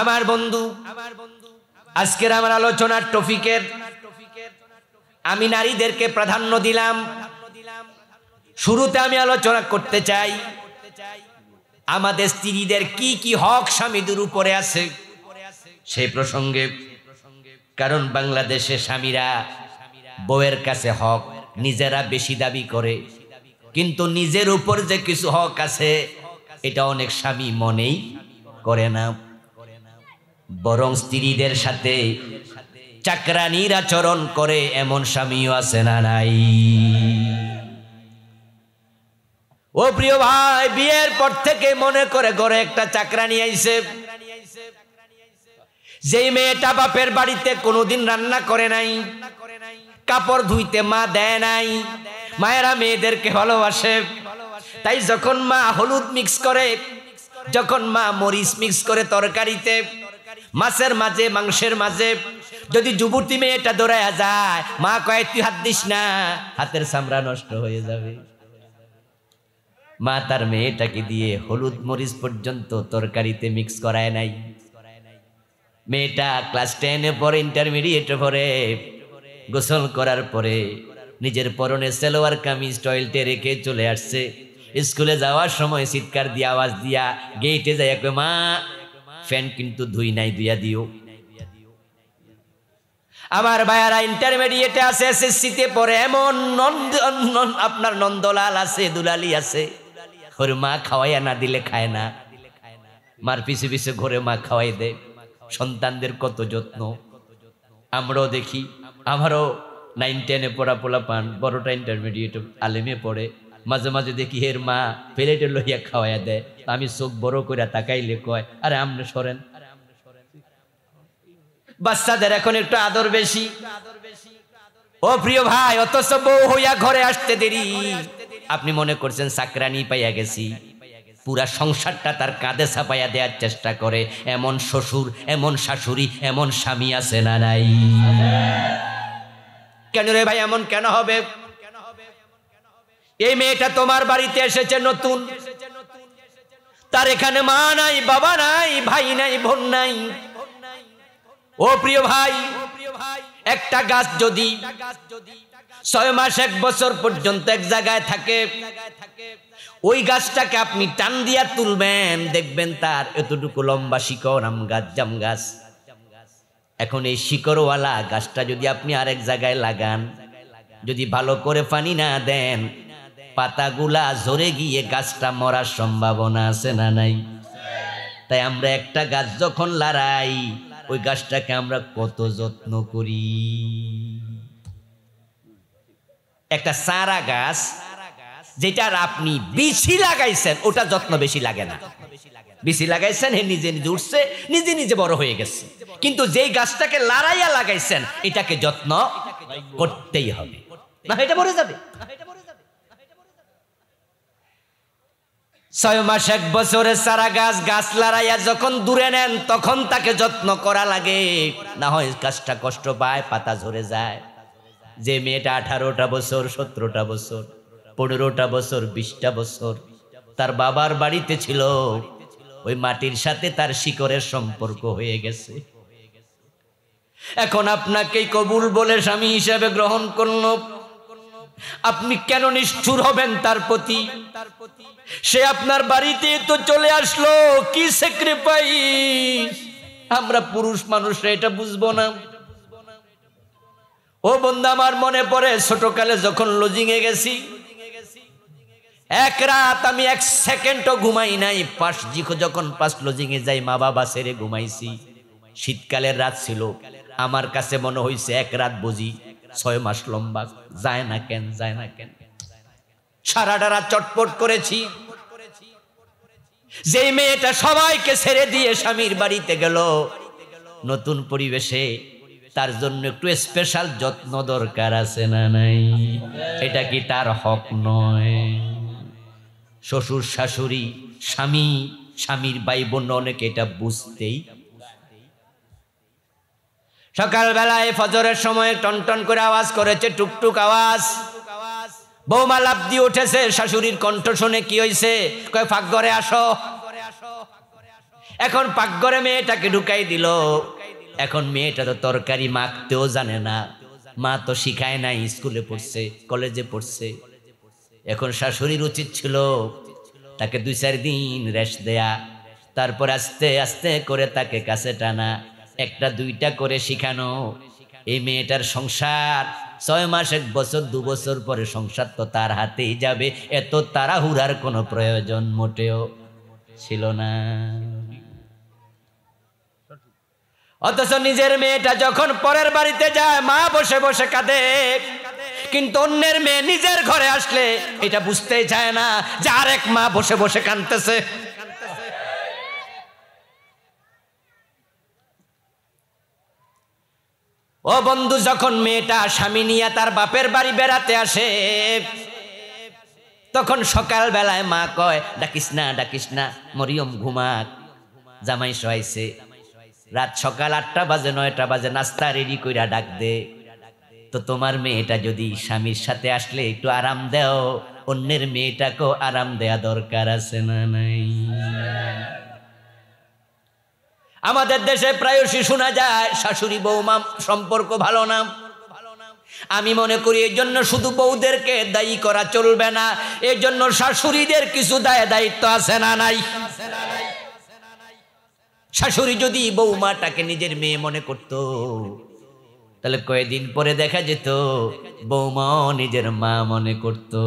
আমার বন্ধু আজকের আমার আলোচনার টপিকের আমি নারীদেরকে প্রাধান্য দিলাম শুরুতে আমি আলোচনা করতে চাই আমাদের স্ত্রীদের কি কি হক স্বামীদের উপরে আছে সেই প্রসঙ্গে কারণ বাংলাদেশে স্বামীরা বউয়ের কাছে হক নিজেরা বেশি দাবি করে কিন্তু নিজের উপর যে কিছু হক আছে এটা অনেক স্বামী মনেই করে না বরং স্ত্রীদের সাথে চাকরানির আচরণ করে এমন স্বামীও আছে না নাই ও প্রিয় ভাই বিয়ের পর থেকে মনে করে ঘরে একটা চাকরানি আইছে যেই মেয়েটা বাপের বাড়িতে কোনোদিন রান্না করে নাই কাপড় ধুইতে মা দেয় নাই মায়েরা মেয়েদেরকে ভালোবাসে তাই যখন মা হলুদ মিক্স করে যখন মা মরিচ মিক্স করে তরকারিতে মাছের মাঝে মাংসের মাঝে যদি যুবতী মেয়েটা দৌড়াইয়া যায় মা কয় তুই হাত দিস না হাতের চামড়া নষ্ট হয়ে যাবে মা তার মেয়েটাকে দিয়ে হলুদ মরিচ পর্যন্ত তরকারিতে মিক্স করায় নাই মেয়েটা ক্লাস টেনে পরে ইন্টারমিডিয়েটে পরে গোসল করার পরে নিজের পরনে সেলোয়ার কামিজ টয়লেটে রেখে চলে আসছে স্কুলে যাওয়ার সময় চিৎকার দিয়ে আওয়াজ দিয়া গেইটে যায় মা ফ্যান কিন্তু ধুই নাই দিয়া দিও আমার ভাইয়ারা ইন্টারমিডিয়েটে আছে এসএসসিতে পরে এমন নন্দ আপনার নন্দলাল আছে দুলালি আছে ঘরে মা খাওয়াইয়া না দিলে খায় না মার পিছে পিছে ঘরে মা খাওয়াই দেয় সন্তানদের কত যত্ন আমরাও দেখি আমারও নাইন টেনে পড়া পোলা পান বড়টা ইন্টারমিডিয়েট আলেমে পড়ে মাঝে মাঝে দেখি এর মা প্লেটে লইয়া খাওয়াইয়া দেয় আমি চোখ বড় করে তাকাইলে কয় আরে আমনে সরেন বাচ্চাদের এখন একটু আদর বেশি ও প্রিয় ভাই অথচ বউ হইয়া ঘরে আসতে দেরি আপনি মনে করছেন চাকরানি পাইয়া গেছি পুরা সংসারটা তার কাঁধে ছাপাইয়া দেওয়ার চেষ্টা করে এমন শ্বশুর এমন শাশুড়ি এমন স্বামী আছে না নাই কেন রে ভাই এমন কেন হবে এই মেয়েটা তোমার বাড়িতে এসেছে নতুন তার এখানে মা নাই বাবা নাই ভাই নাই বোন নাই ও প্রিয় ভাই একটা গাছ যদি ছয় মাস এক বছর পর্যন্ত এক জায়গায় থাকে ওই গাছটাকে আপনি টান দিয়া তুলবেন দেখবেন তার এতটুকু লম্বা শিকর আম গাছ জাম গাছ এখন এই শিকরওয়ালা গাছটা যদি আপনি আরেক জায়গায় লাগান যদি ভালো করে পানি না দেন পাতাগুলা ঝরে গিয়ে গাছটা মরার সম্ভাবনা আছে না নাই তাই আমরা একটা গাছ যখন লড়াই ওই গাছটাকে আমরা কত যত্ন করি একটা সারা গাছ যেটার আপনি বেশি লাগাইছেন ওটা যত্ন বেশি লাগে না বেশি লাগাইছেন হে নিজে নিজে উঠছে নিজে নিজে বড় হয়ে গেছে কিন্তু যেই গাছটাকে লড়াইয়া লাগাইছেন এটাকে যত্ন করতেই হবে না এটা মরে যাবে ছয় মাস এক বছরে সারা গাছ গাছ লড়াইয়া যখন দূরে নেন তখন তাকে যত্ন করা লাগে না হয় গাছটা কষ্ট পায় পাতা ঝরে যায় যে মেয়েটা আঠারোটা বছর সতেরোটা বছর পনেরোটা বছর বিশটা বছর তার বাবার বাড়িতে ছিল ওই মাটির সাথে তার শিকড়ের সম্পর্ক হয়ে গেছে এখন আপনাকেই কবুল বলে স্বামী হিসাবে গ্রহণ করল আপনি কেন নিষ্ঠুর হবেন তার প্রতি সে আপনার বাড়িতে তো চলে আসলো কি স্যাক্রিফাইস আমরা পুরুষ মানুষরা এটা বুঝবো না ও বন্ধা আমার মনে পড়ে ছোটকালে যখন লজিং এ গেছি এক রাত আমি এক সেকেন্ডও ঘুমাই নাই পাশ জিখো যখন পাশ লজিং এ যাই মা বাবা সেরে ঘুমাইছি শীতকালের রাত ছিল আমার কাছে মনে হয়েছে এক রাত বুঝি ছয় মাস লম্বা যায় না কেন যায় না কেন সারা ডারা চটপট করেছি যে মেয়েটা সবাইকে ছেড়ে দিয়ে স্বামীর বাড়িতে গেল নতুন পরিবেশে তার জন্য একটু স্পেশাল যত্ন দরকার আছে না নাই এটা কি তার হক নয় শ্বশুর শাশুড়ি স্বামী স্বামীর ভাই বোন অনেকে এটা বুঝতেই সকালবেলায় ফজরের সময় টনটন করে আওয়াজ করেছে টুকটুক আওয়াজ বৌমা লাভ দিয়ে উঠেছে শাশুড়ির কণ্ঠ শুনে কি হয়েছে কয় ফাঁকঘরে আসো এখন পাকঘরে মেয়েটাকে ঢুকাই দিল এখন মেয়েটা তো তরকারি মাখতেও জানে না মা তো শিখায় নাই স্কুলে পড়ছে কলেজে পড়ছে এখন শাশুড়ির উচিত ছিল তাকে দুই চার দিন রেস্ট দেয়া তারপর আস্তে আস্তে করে তাকে কাছে টানা একটা দুইটা করে শিখানো এই মেয়েটার সংসার ছয় মাস এক বছর দু বছর পরে সংসার তো তার হাতেই যাবে এত তাড়াহুড়ার কোনো প্রয়োজন মোটেও ছিল না অথচ নিজের মেয়েটা যখন পরের বাড়িতে যায় মা বসে বসে কাঁদে কিন্তু অন্যের মেয়ে নিজের ঘরে আসলে এটা বুঝতে চায় না যে আরেক মা বসে বসে কাঁদতেছে ও বন্ধু যখন মেয়েটা স্বামী নিয়ে তার বাপের বাড়ি বেড়াতে আসে তখন সকাল বেলায় মা কয় ডাকিস না ডাকিস না মরিয়ম ঘুমাক জামাই শোয়াইছে রাত সকাল আটটা বাজে নয়টা বাজে নাস্তা রেডি কইরা ডাক দে তো তোমার মেয়েটা যদি স্বামীর সাথে আসলে একটু আরাম দেও অন্যের মেয়েটাকেও আরাম দেয়া দরকার আছে না নাই আমাদের দেশে প্রায়শই শোনা যায় শাশুড়ি বৌমা সম্পর্ক ভালো না আমি মনে করি এই জন্য শুধু বউদেরকে দায়ী করা চলবে না এই জন্য শাশুড়িদের কিছু দায় দায়িত্ব আছে না নাই শাশুড়ি যদি বৌমাটাকে নিজের মেয়ে মনে করত তাহলে কয়েকদিন পরে দেখা যেত বৌমাও নিজের মা মনে করতো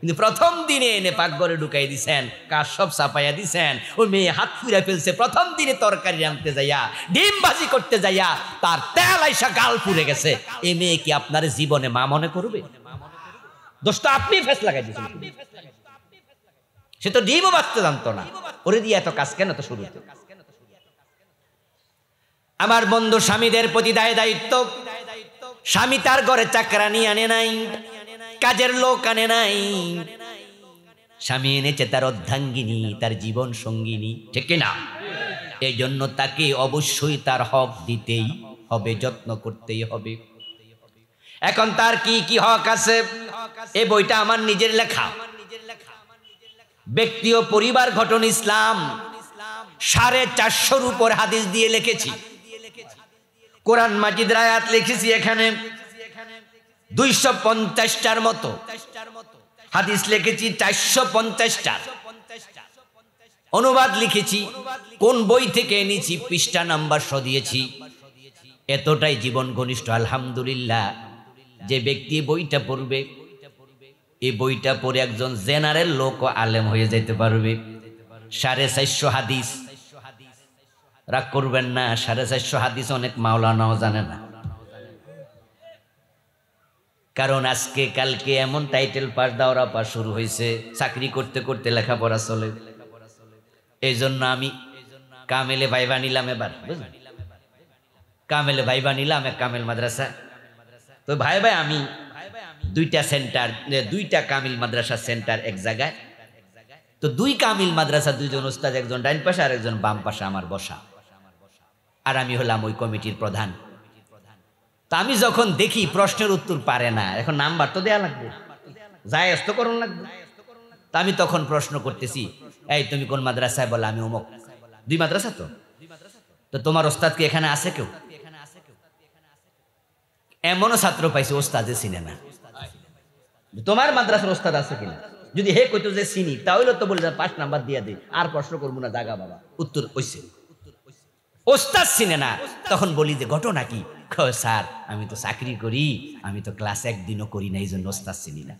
কিন্তু প্রথম দিনে এনে পাকঘরে ঢুকাই দিছেন কাজ সব চাপাইয়া দিছেন ওই মেয়ে হাত ফুরা ফেলছে প্রথম দিনে তরকারি আনতে যাইয়া ডিম বাজি করতে যাইয়া তার তেল আইসা গাল ফুরে গেছে এ মেয়ে কি আপনার জীবনে মা মনে করবে দোষটা আপনি ফেস লাগাই দিচ্ছেন সে তো ডিমও বাঁচতে জানতো না ওরে দিয়ে এত কাজ কেন তো শুরু আমার বন্ধু স্বামীদের প্রতি দায় দায়িত্ব স্বামী তার ঘরে চাকরানি আনে নাই কাজের লোক আনে নাই স্বামী এনেছে তার অর্ধাঙ্গিনী তার জীবন সঙ্গিনী ঠিক না এই জন্য তাকে অবশ্যই তার হক দিতেই হবে যত্ন করতেই হবে এখন তার কি কি হক আছে এই বইটা আমার নিজের লেখা ব্যক্তি ও পরিবার ঘটন ইসলাম সাড়ে চারশোর উপর হাদিস দিয়ে লিখেছি কোরআন মাজিদ রায়াত লিখেছি এখানে দুইশো পঞ্চাশটার মতো হাদিস লিখেছি চারশো পঞ্চাশটার অনুবাদ লিখেছি কোন বই থেকে এনেছি পৃষ্ঠা নাম্বার স দিয়েছি এতটাই জীবন ঘনিষ্ঠ আলহামদুলিল্লাহ যে ব্যক্তি বইটা পড়বে এই বইটা পড়ে একজন জেনারেল লোক আলেম হয়ে যেতে পারবে সাড়ে চারশো হাদিস রাগ করবেন না সাড়ে চারশো হাদিস অনেক মাওলানাও জানে না কারণ আজকে কালকে এমন টাইটেল পাস দাওরা পাস শুরু হয়েছে চাকরি করতে করতে লেখাপড়া চলে এই জন্য আমি কামেলে ভাইবা নিলাম এবার কামেলে ভাইবা নিলাম এক কামেল মাদ্রাসা তো ভাই ভাই আমি দুইটা সেন্টার দুইটা কামিল মাদ্রাসা সেন্টার এক জায়গায় তো দুই কামিল মাদ্রাসা দুইজন উস্তাদ একজন ডাইন পাশে আর একজন বাম পাশে আমার বসা আর আমি হলাম ওই কমিটির প্রধান তা আমি যখন দেখি প্রশ্নের উত্তর পারে না এখন নাম্বার তো দেয়া লাগবে জায়স্ত করুন লাগবে তা আমি তখন প্রশ্ন করতেছি এই তুমি কোন মাদ্রাসায় বলো আমি অমুক দুই মাদ্রাসা তো তো তোমার ওস্তাদ কি এখানে আছে কেউ এমনও ছাত্র পাইছে ওস্তাদে চিনে না তোমার মাদ্রাসার ওস্তাদ আছে কিনা যদি হে কইতো যে চিনি তাহলে তো বলে পাঁচ নাম্বার দিয়ে দিই আর প্রশ্ন করবো না জাগা বাবা উত্তর ওইসে ওস্তাদ চিনে না তখন বলি যে ঘটনা কি দুঃখ স্যার আমি তো চাকরি করি আমি তো ক্লাস একদিনও করি না এই জন্য ওস্তাদ চিনি না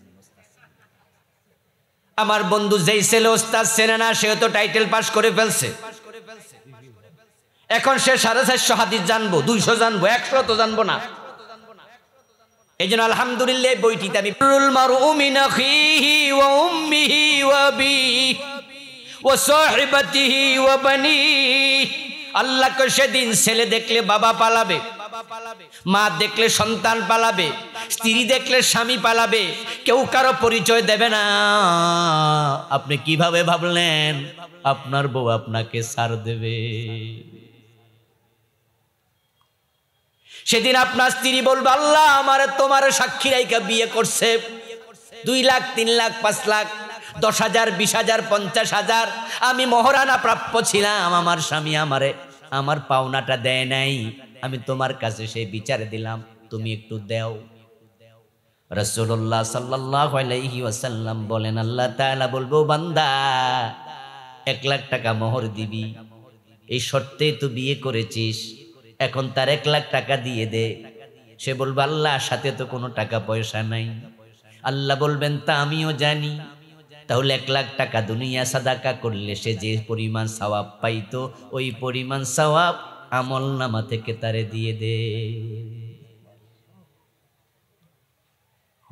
আমার বন্ধু যেই ছেলে ওস্তাদ চেনে না সেও তো টাইটেল পাস করে ফেলছে এখন সে সাড়ে চারশো হাদিস জানবো দুইশো জানবো একশো তো জানবো না এই জন্য আলহামদুলিল্লাহ বইটিতে আমি আল্লাহকে সেদিন ছেলে দেখলে বাবা পালাবে মা দেখলে সন্তান পালাবে স্ত্রী দেখলে স্বামী পালাবে কেউ কারো পরিচয় দেবে না আপনি কিভাবে ভাবলেন আপনার বউ আপনাকে সার দেবে সেদিন আপনার স্ত্রী বলবে আল্লাহ আমার তোমার সাক্ষী রাইকা বিয়ে করছে দুই লাখ তিন লাখ পাঁচ লাখ দশ হাজার বিশ হাজার পঞ্চাশ হাজার আমি মহারানা প্রাপ্য ছিলাম আমার স্বামী আমারে আমার পাওনাটা দেয় নাই আমি তোমার কাছে সেই বিচার দিলাম তুমি একটু দেও রসুল্লাহ সাল্লাহ বলেন আল্লাহ তাআলা বলবো বান্দা এক লাখ টাকা মোহর দিবি এই শর্তে তো বিয়ে করেছিস এখন তার এক লাখ টাকা দিয়ে দে সে বলবো আল্লাহ সাথে তো কোনো টাকা পয়সা নাই আল্লাহ বলবেন তা আমিও জানি তাহলে এক লাখ টাকা দুনিয়া সাদাকা করলে সে যে পরিমাণ সওয়াব পাইতো ওই পরিমাণ সওয়াব আমল নামা থেকে তারে দিয়ে দে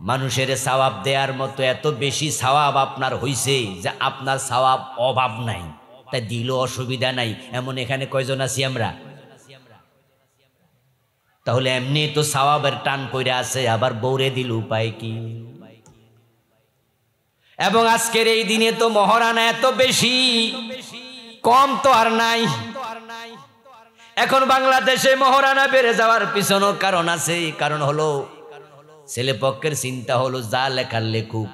মানুষের সবাব দেওয়ার মতো এত বেশি সবাব আপনার হইছে যে আপনার সবাব অভাব নাই তাই দিল অসুবিধা নাই এমন এখানে কয়জন আছি আমরা তাহলে এমনি তো সবাবের টান করে আছে আবার বৌরে দিল উপায় কি এবং আজকের এই দিনে তো মহারানা এত বেশি কম তো আর নাই এখন বাংলাদেশে মহারানা বেড়ে যাওয়ার পিছনের কারণ আছে কারণ হলো ছেলে পক্ষের চিন্তা হলো যা লেখার লেখুক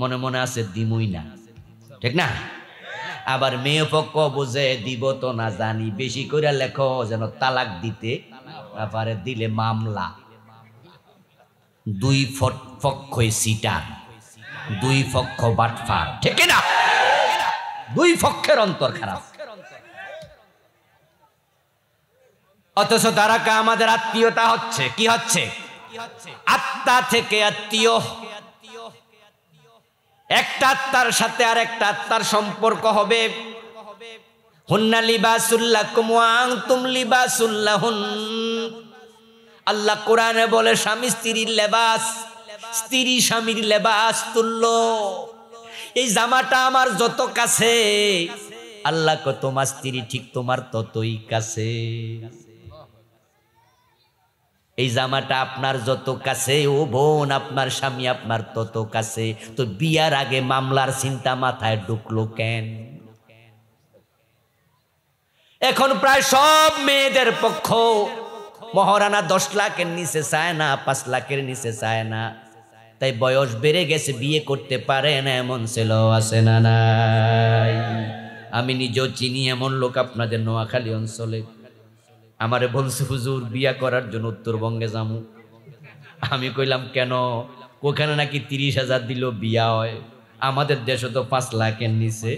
মনে মনে আছে দিমুই না ঠিক না আবার মেয়ে পক্ষ বুঝে দিব তো না জানি বেশি করে লেখো যেন তালাক দিতে তারপরে দিলে মামলা দুই পক্ষই সিটা দুই পক্ষ বাটফা ঠিক না দুই পক্ষের অন্তর খারাপ অথচ কা আমাদের আত্মীয়তা হচ্ছে কি হচ্ছে আত্মা থেকে আত্মীয় একটা আত্মার সাথে আর একটা আত্মার সম্পর্ক হবে হুন্না লিবাসুল্লাহ কুমুয়াং তুম লিবাসুল্লাহ আল্লাহ কোরআনে বলে স্বামী স্ত্রীর লেবাস স্ত্রী স্বামীর লেবাস তুল্য এই জামাটা আমার যত কাছে আল্লাহ কত তোমার স্ত্রী ঠিক তোমার ততই কাছে এই জামাটা আপনার যত কাছে ও বোন আপনার স্বামী আপনার তত কাছে তো বিয়ার আগে মামলার চিন্তা মাথায় ঢুকলো কেন এখন প্রায় সব মেয়েদের পক্ষ মহারানা দশ লাখের নিচে চায় না পাঁচ লাখের নিচে চায় না তাই বয়স বেড়ে গেছে বিয়ে করতে পারে না এমন ছেল আছে না আমি নিজেও চিনি এমন লোক আপনাদের নোয়াখালী অঞ্চলে আমারে বলছে হুজুর বিয়া করার জন্য উত্তরবঙ্গে যামু আমি কইলাম কেন ওখানে নাকি তিরিশ হাজার দিল বিয়া হয় আমাদের দেশে তো পাঁচ লাখের নিচে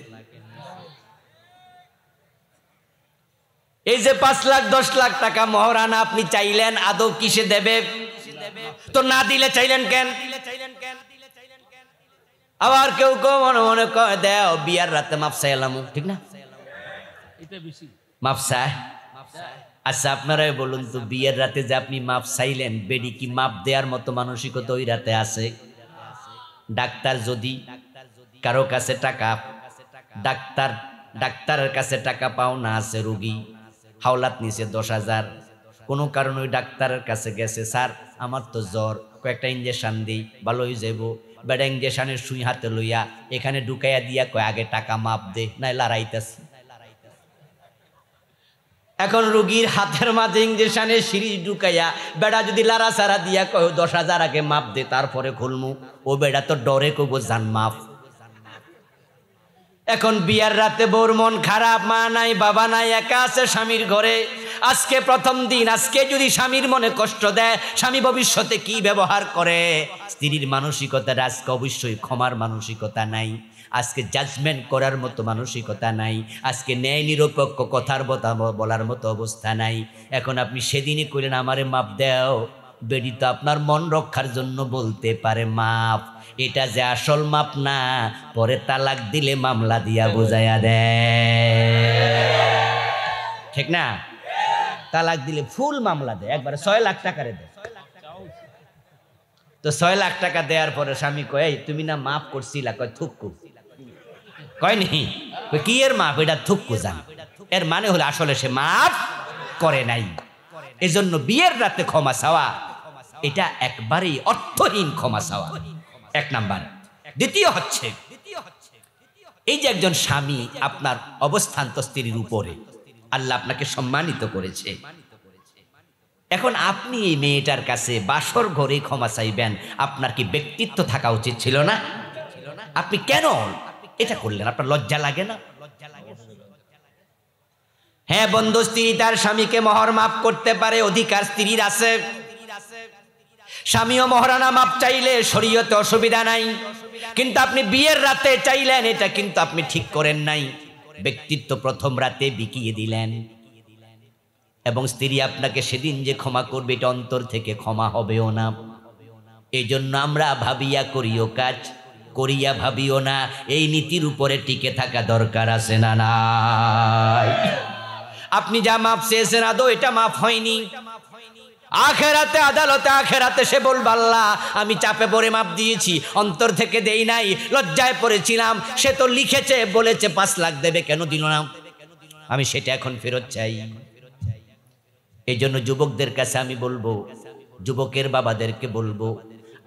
এই যে পাঁচ লাখ দশ লাখ টাকা মহারানা আপনি চাইলেন আদৌ কিসে দেবে তো না দিলে চাইলেন কেন আবার কেউ কেউ মনে মনে কয় দেও বিয়ার রাতে মাপসা এলাম ঠিক না মাপসা আচ্ছা আপনারাই বলুন তো বিয়ের রাতে যে আপনি মাপ চাইলেন বেডি কি মাপ দেওয়ার মতো মানসিকতা ওই রাতে আছে ডাক্তার যদি কারো কাছে টাকা ডাক্তার ডাক্তারের কাছে টাকা পাওনা আছে রুগী হাওলাত নিছে দশ হাজার কোনো কারণে ওই ডাক্তারের কাছে গেছে স্যার আমার তো জ্বর কয়েকটা ইঞ্জেকশান দিই ভালো হয়ে যাইবো বেডা ইঞ্জেকশানের সুই হাতে লইয়া এখানে ঢুকাইয়া দিয়া কয় আগে টাকা মাপ দে নাই লড়াইতেছে এখন রুগীর হাতের মাঝে ইঞ্জেকশনে সিরিজ ঢুকাইয়া বেড়া যদি লারা সারা দিয়া কয় দশ হাজার আগে মাপ দে তারপরে খুলমু ও বেড়া তো ডরে কব জান মাপ এখন বিয়ার রাতে বোর মন খারাপ মা নাই বাবা নাই একা আছে স্বামীর ঘরে আজকে প্রথম দিন আজকে যদি স্বামীর মনে কষ্ট দেয় স্বামী ভবিষ্যতে কি ব্যবহার করে স্ত্রীর মানসিকতা আজকে অবশ্যই ক্ষমার মানসিকতা নাই আজকে জাজমেন্ট করার মতো মানসিকতা নাই আজকে ন্যায় নিরপেক্ষ কথার কথা বলার মতো অবস্থা নাই এখন আপনি সেদিনই করলেন আমারে মাপ দেও বেডি তো আপনার মন রক্ষার জন্য বলতে পারে মাপ এটা যে আসল মাপ না পরে তালাক দিলে মামলা দিয়া বোঝায়া দেয় ঠিক না তালাক দিলে ফুল মামলা দেয় একবারে ছয় লাখ টাকারে দেয় তো ছয় লাখ টাকা দেওয়ার পরে স্বামী কয় তুমি না মাফ করছিলা কয় থুকু কয়নি কি এর মাপ এটা থুক্কু জান এর মানে হলো আসলে সে মাপ করে নাই এজন্য বিয়ের রাতে ক্ষমা চাওয়া এটা একবারেই অর্থহীন ক্ষমা চাওয়া এক নাম্বার দ্বিতীয় হচ্ছে এই যে একজন স্বামী আপনার অবস্থান তো স্ত্রীর উপরে আল্লাহ আপনাকে সম্মানিত করেছে এখন আপনি এই মেয়েটার কাছে বাসর ঘরে ক্ষমা চাইবেন আপনার কি ব্যক্তিত্ব থাকা উচিত ছিল না আপনি কেন এটা করলেন আপনার লজ্জা লাগে না হ্যাঁ বন্ধু স্ত্রী তার স্বামীকে মহর মাফ করতে পারে অধিকার স্ত্রীর আছে স্বামীও মহারানা মাপ চাইলে শরীয়তে অসুবিধা নাই কিন্তু আপনি বিয়ের রাতে চাইলেন এটা কিন্তু আপনি ঠিক করেন নাই ব্যক্তিত্ব প্রথম রাতে বিকিয়ে দিলেন এবং স্ত্রী আপনাকে সেদিন যে ক্ষমা করবে এটা অন্তর থেকে ক্ষমা হবেও না এই জন্য আমরা ভাবিয়া করিও কাজ করিয়া ভাবিও না এই নীতির উপরে টিকে থাকা দরকার আছে না নাই আপনি যা মাফ চেয়েছেন আদৌ এটা মাপ হয়নি আখেরাতে আদালতে আখেরাতে সে বলব আল্লাহ আমি চাপে পড়ে মাপ দিয়েছি অন্তর থেকে দেই নাই লজ্জায় পড়েছিলাম সে তো লিখেছে বলেছে পাঁচ লাখ দেবে কেন দিল না আমি সেটা এখন ফেরত চাই এই জন্য যুবকদের কাছে আমি বলবো যুবকের বাবাদেরকে বলবো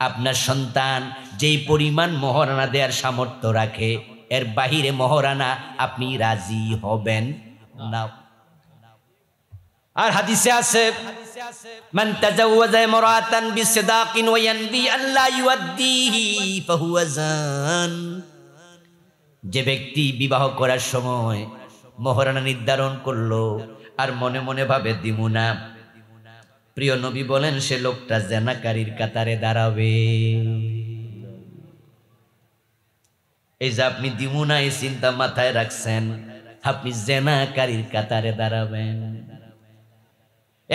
আপনার সন্তান যেই পরিমাণ মহারানা দেওয়ার সামর্থ্য রাখে এর বাহিরে মহারানা আপনি রাজি হবেন না আর হাদিসে আছে মান তাজাওয়াজা ইমরাতান বিসদাকিন ওয়া ইয়ানবি আল্লা ইউদ্দিহি ফাহুয়া জান যে ব্যক্তি বিবাহ করার সময় মহরানা নির্ধারণ করলো আর মনে মনে ভাবে দিমু না প্রিয় নবী বলেন সে লোকটা জেনাকারীর কাতারে দাঁড়াবে এই যে আপনি দিমুনা এই চিন্তা মাথায় রাখছেন আপনি জেনাকারীর কাতারে দাঁড়াবেন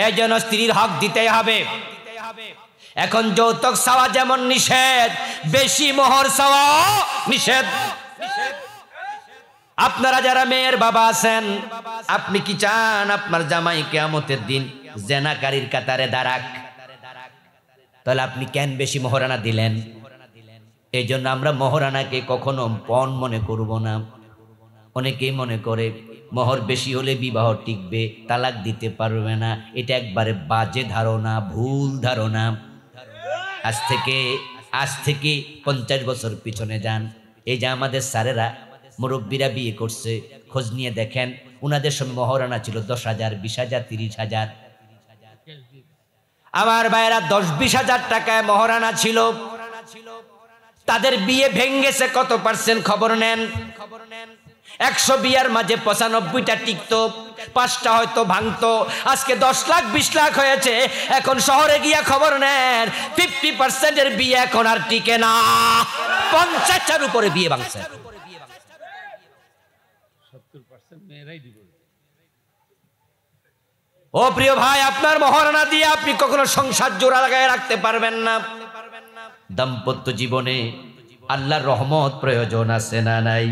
এই জন্য স্ত্রীর হক দিতে হবে এখন যৌতুক চাওয়া যেমন নিষেধ বেশি মোহর চাওয়া নিষেধ আপনারা যারা মেয়ের বাবা আছেন আপনি কি চান আপনার জামাই কেয়ামতের দিন জেনাকারীর কাতারে দাঁড়াক তাহলে আপনি কেন বেশি মহারানা দিলেন এই জন্য আমরা মহারানাকে কখনো পণ মনে করব না অনেকেই মনে করে মহর বেশি হলে বিবাহ টিকবে তালাক দিতে পারবে না এটা একবারে বাজে ধারণা ভুল ধারণা আজ থেকে আজ থেকে পঞ্চাশ বছর পিছনে যান এই যে আমাদের স্যারেরা মুরব্বীরা বিয়ে করছে খোঁজ নিয়ে দেখেন ওনাদের সময় মহারানা ছিল দশ হাজার বিশ হাজার তিরিশ হাজার আমার ভাইরা দশ বিশ হাজার টাকায় মহারানা ছিল তাদের বিয়ে ভেঙ্গেছে কত পার্সেন্ট খবর নেন খবর নেন একশো বিয়ার মাঝে পঁচানব্বইটা টিকত পাঁচটা হয়তো ভাঙত আজকে দশ লাখ বিশ লাখ হয়েছে এখন শহরে গিয়া খবর নেন ফিফটি পার্সেন্টের বিয়ে এখন আর টিকে না পঞ্চাশটার উপরে বিয়ে ভাঙছে সত্তর পার্সেন্ট মেয়েরাই ও প্রিয় ভাই আপনার মহারণা দিয়ে আপনি কখনো সংসার জোড়া লাগায় রাখতে পারবেন না দাম্পত্য জীবনে আল্লাহর রহমত প্রয়োজন আছে না নাই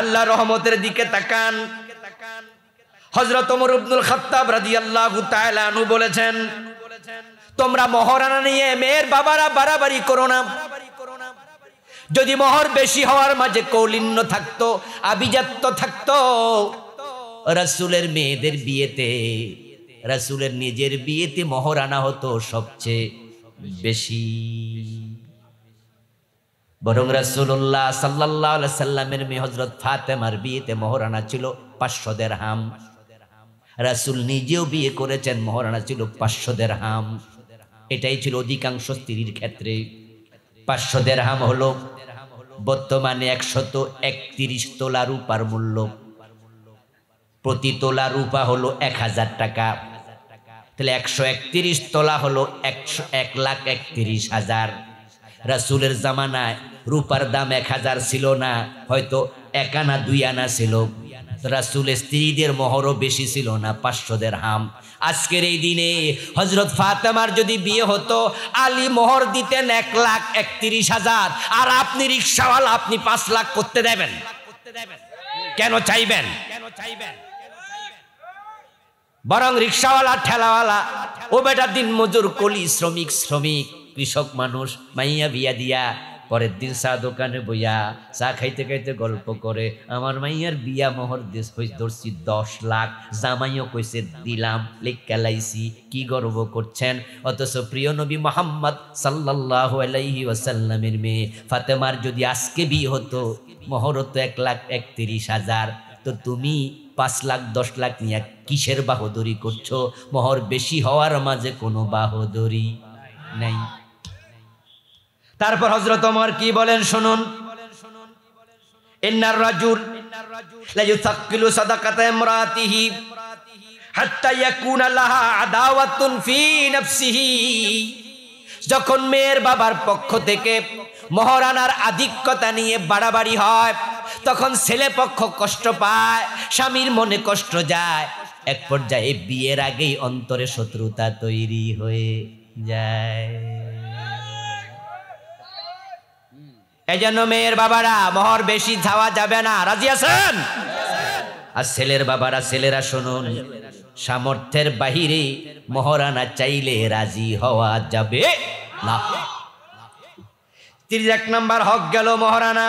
আল্লাহ রহমতের দিকে তাকান হজরত ওমর ইবনুল খাত্তাব রাদিয়াল্লাহু তাআলা আনু বলেছেন তোমরা মহারানা নিয়ে মেয়ের বাবারা বাড়াবাড়ি করো না যদি মহর বেশি হওয়ার মাঝে কৌলিন্য থাকতো আভিজাত্য থাকতো রাসুলের মেয়েদের বিয়েতে রাসুলের নিজের বিয়েতে আনা হতো সবচেয়ে বেশি বরং রাসুল্লাহ সাল্লাহ সাল্লামের মেয়ে হজরত ফাতেমার বিয়েতে আনা ছিল পাঁচশোদের হাম রাসুল নিজেও বিয়ে করেছেন আনা ছিল পাঁচশোদের হাম এটাই ছিল অধিকাংশ স্ত্রীর ক্ষেত্রে পাঁচশো দের হাম হলো বর্তমানে একশত একত্রিশ তোলার উপার মূল্য প্রতি তোলা রূপা হলো এক হাজার টাকা তাহলে একশো একত্রিশ তোলা হলো একশো এক লাখ একত্রিশ হাজার রাসুলের জামানায় রূপার দাম এক হাজার ছিল না হয়তো এক আনা দুই আনা ছিল রাসুলের স্ত্রীদের মহরও বেশি ছিল না পাঁচশোদের হাম আজকের এই দিনে হজরত ফাতেমার যদি বিয়ে হতো আলী মোহর দিতেন এক লাখ একত্রিশ হাজার আর আপনি রিক্সাওয়ালা আপনি পাঁচ লাখ করতে দেবেন কেন চাইবেন কেন চাইবেন বরং রিক্সাওয়ালা ঠেলাওয়ালা ও বেটা দিন মজুর কলি শ্রমিক শ্রমিক কৃষক মানুষ মাইয়া বিয়া দিয়া পরের দিন চা দোকানে বইয়া চা খাইতে খাইতে গল্প করে আমার মাইয়ার বিয়া মোহর দেশ হয়ে ধরছি দশ লাখ জামাইও কইছে দিলাম লিখা লাইছি কি গর্ব করছেন অথচ প্রিয় নবী মোহাম্মদ সাল্লাহ আলাইহি ওয়াসাল্লামের মেয়ে ফাতেমার যদি আজকে বিয়ে হতো মহর হতো এক লাখ একত্রিশ হাজার তো তুমি পাঁচ লাখ দশ লাখ নিয়ে কিসের বাহদরি করছো মহর বেশি হওয়ার মাঝে কোনো বাহদরি নেই তারপর হজরত অমর কি বলেন শুনুন ইন্নার রাজুল লাইয়ুসাক্কিলু সাদাকাতা ইমরাতিহি হাত্তা ইয়াকুনা লাহা আদাওয়াতুন ফি নাফসিহি যখন মেয়ের বাবার পক্ষ থেকে মহারানার আধিক্যতা নিয়ে বাড়াবাড়ি হয় তখন ছেলে পক্ষ কষ্ট পায় স্বামীর মনে কষ্ট যায় এক পর্যায়ে বিয়ের আগেই অন্তরে শত্রুতা তৈরি হয়ে যায় এই মেয়ের বাবারা মহর বেশি ধাওয়া যাবে না রাজি আছেন আর ছেলের বাবারা ছেলেরা শুনুন সামর্থ্যের বাহিরে মহরানা চাইলে রাজি হওয়া যাবে না তিরিশ এক নম্বর হক গেল মহারানা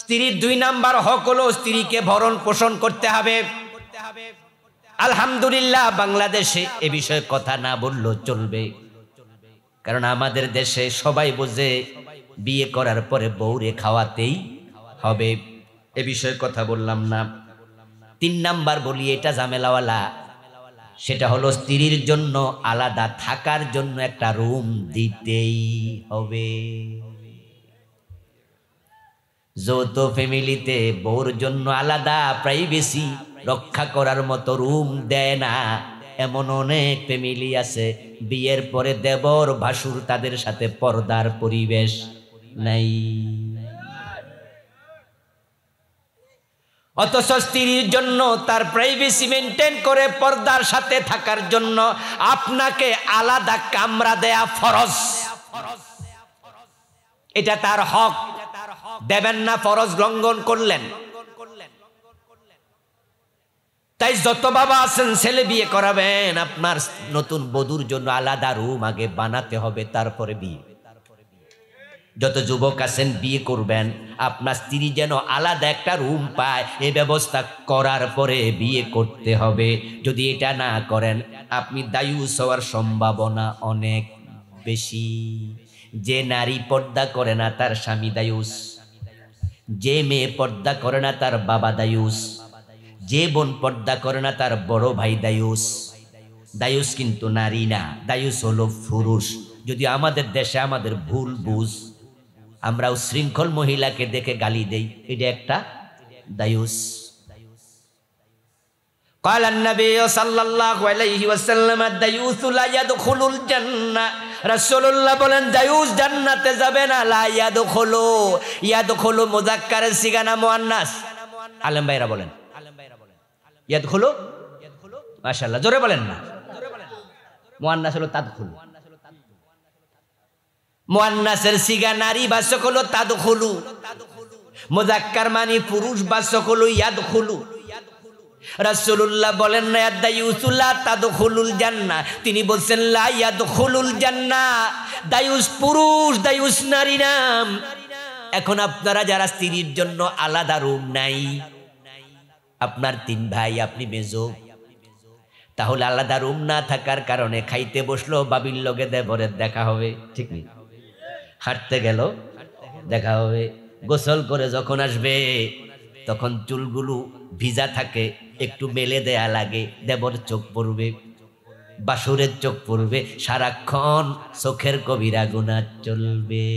স্ত্রীর দুই নাম্বার হক হলো স্ত্রীকে ভরণ পোষণ করতে হবে আলহামদুলিল্লাহ বাংলাদেশে এ বিষয়ে কথা না বললেও চলবে কারণ আমাদের দেশে সবাই বোঝে বিয়ে করার পরে বউরে খাওয়াতেই হবে এ বিষয়ে কথা বললাম না তিন নাম্বার বলি এটা ঝামেলাওয়ালা সেটা হলো স্ত্রীর জন্য আলাদা থাকার জন্য একটা রুম দিতেই হবে যৌথ ফ্যামিলিতে বউর জন্য আলাদা প্রাইভেসি রক্ষা করার মতো রুম দেয় না এমন অনেক ফ্যামিলি আছে বিয়ের পরে দেবর ভাসুর তাদের সাথে পর্দার পরিবেশ নাই অথচ স্ত্রীর জন্য তার প্রাইভেসি মেনটেন করে পর্দার সাথে থাকার জন্য আপনাকে আলাদা কামরা দেয়া ফরজ এটা তার হক দেবেন না ফরজ লঙ্ঘন করলেন তাই যত বাবা আছেন ছেলে বিয়ে করাবেন আপনার নতুন বধুর জন্য আলাদা রুম আগে বানাতে হবে তারপরে বিয়ে যত যুবক আছেন বিয়ে করবেন আপনার স্ত্রী যেন আলাদা একটা রুম পায় এ ব্যবস্থা করার পরে বিয়ে করতে হবে যদি এটা না করেন আপনি দায়ুস হওয়ার সম্ভাবনা অনেক বেশি যে নারী পর্দা করে না তার স্বামী দায়ুষ যে মেয়ে পর্দা করে না তার বাবা দায়ুস যে বোন পর্দা করে না তার বড় ভাই দায়ুস দায়ুস কিন্তু নারী না দায়ুস হলো পুরুষ যদি আমাদের দেশে আমাদের ভুল বুঝ আমরা উশৃঙ্খল মহিলাকে দেখে গালি দেই এটা একটা দায়ুস قال النبي صلى الله عليه وسلم الديوث لا রাসূলুল্লাহ বলেন জায়ুস জান্নাতে যাবে না লাইয়াদ খোলো ইয়াদ খোলো মোজাক্কার সিগানা মোয়ান্নাস আলম ভাইরা বলেন আলম ভাইরা বলেন ইয়াদ খোলো মাশাআল্লাহ জোরে বলেন না মোয়ান্নাস হলো তাদ খোলো মোয়ান্নাসের সিগা নারী বাচক হলো তাদ তাদখুলু মোজাক্কার মানি পুরুষ বাচক হলো ইয়াদ খোলো রাসুল্লাহ বলেন না ইয়াদ্দা ইউসুল্লাহ তাদুখুলুল জান্না তিনি বলছেন লা ইয়াদুখুলুল জান্না দায়ুস পুরুষ দায়ুস নারী নাম এখন আপনারা যারা স্ত্রীর জন্য আলাদা রুম নাই আপনার তিন ভাই আপনি মেজো তাহলে আলাদা রুম না থাকার কারণে খাইতে বসলো বাবির লগে দেবরের দেখা হবে ঠিক নেই হাঁটতে গেল দেখা হবে গোসল করে যখন আসবে তখন চুলগুলো ভিজা থাকে একটু মেলে দেয়া লাগে দেবর চোখ পড়বে বাসুরের চোখ পড়বে সারাক্ষণ চোখের কবিরা গুণা চলবে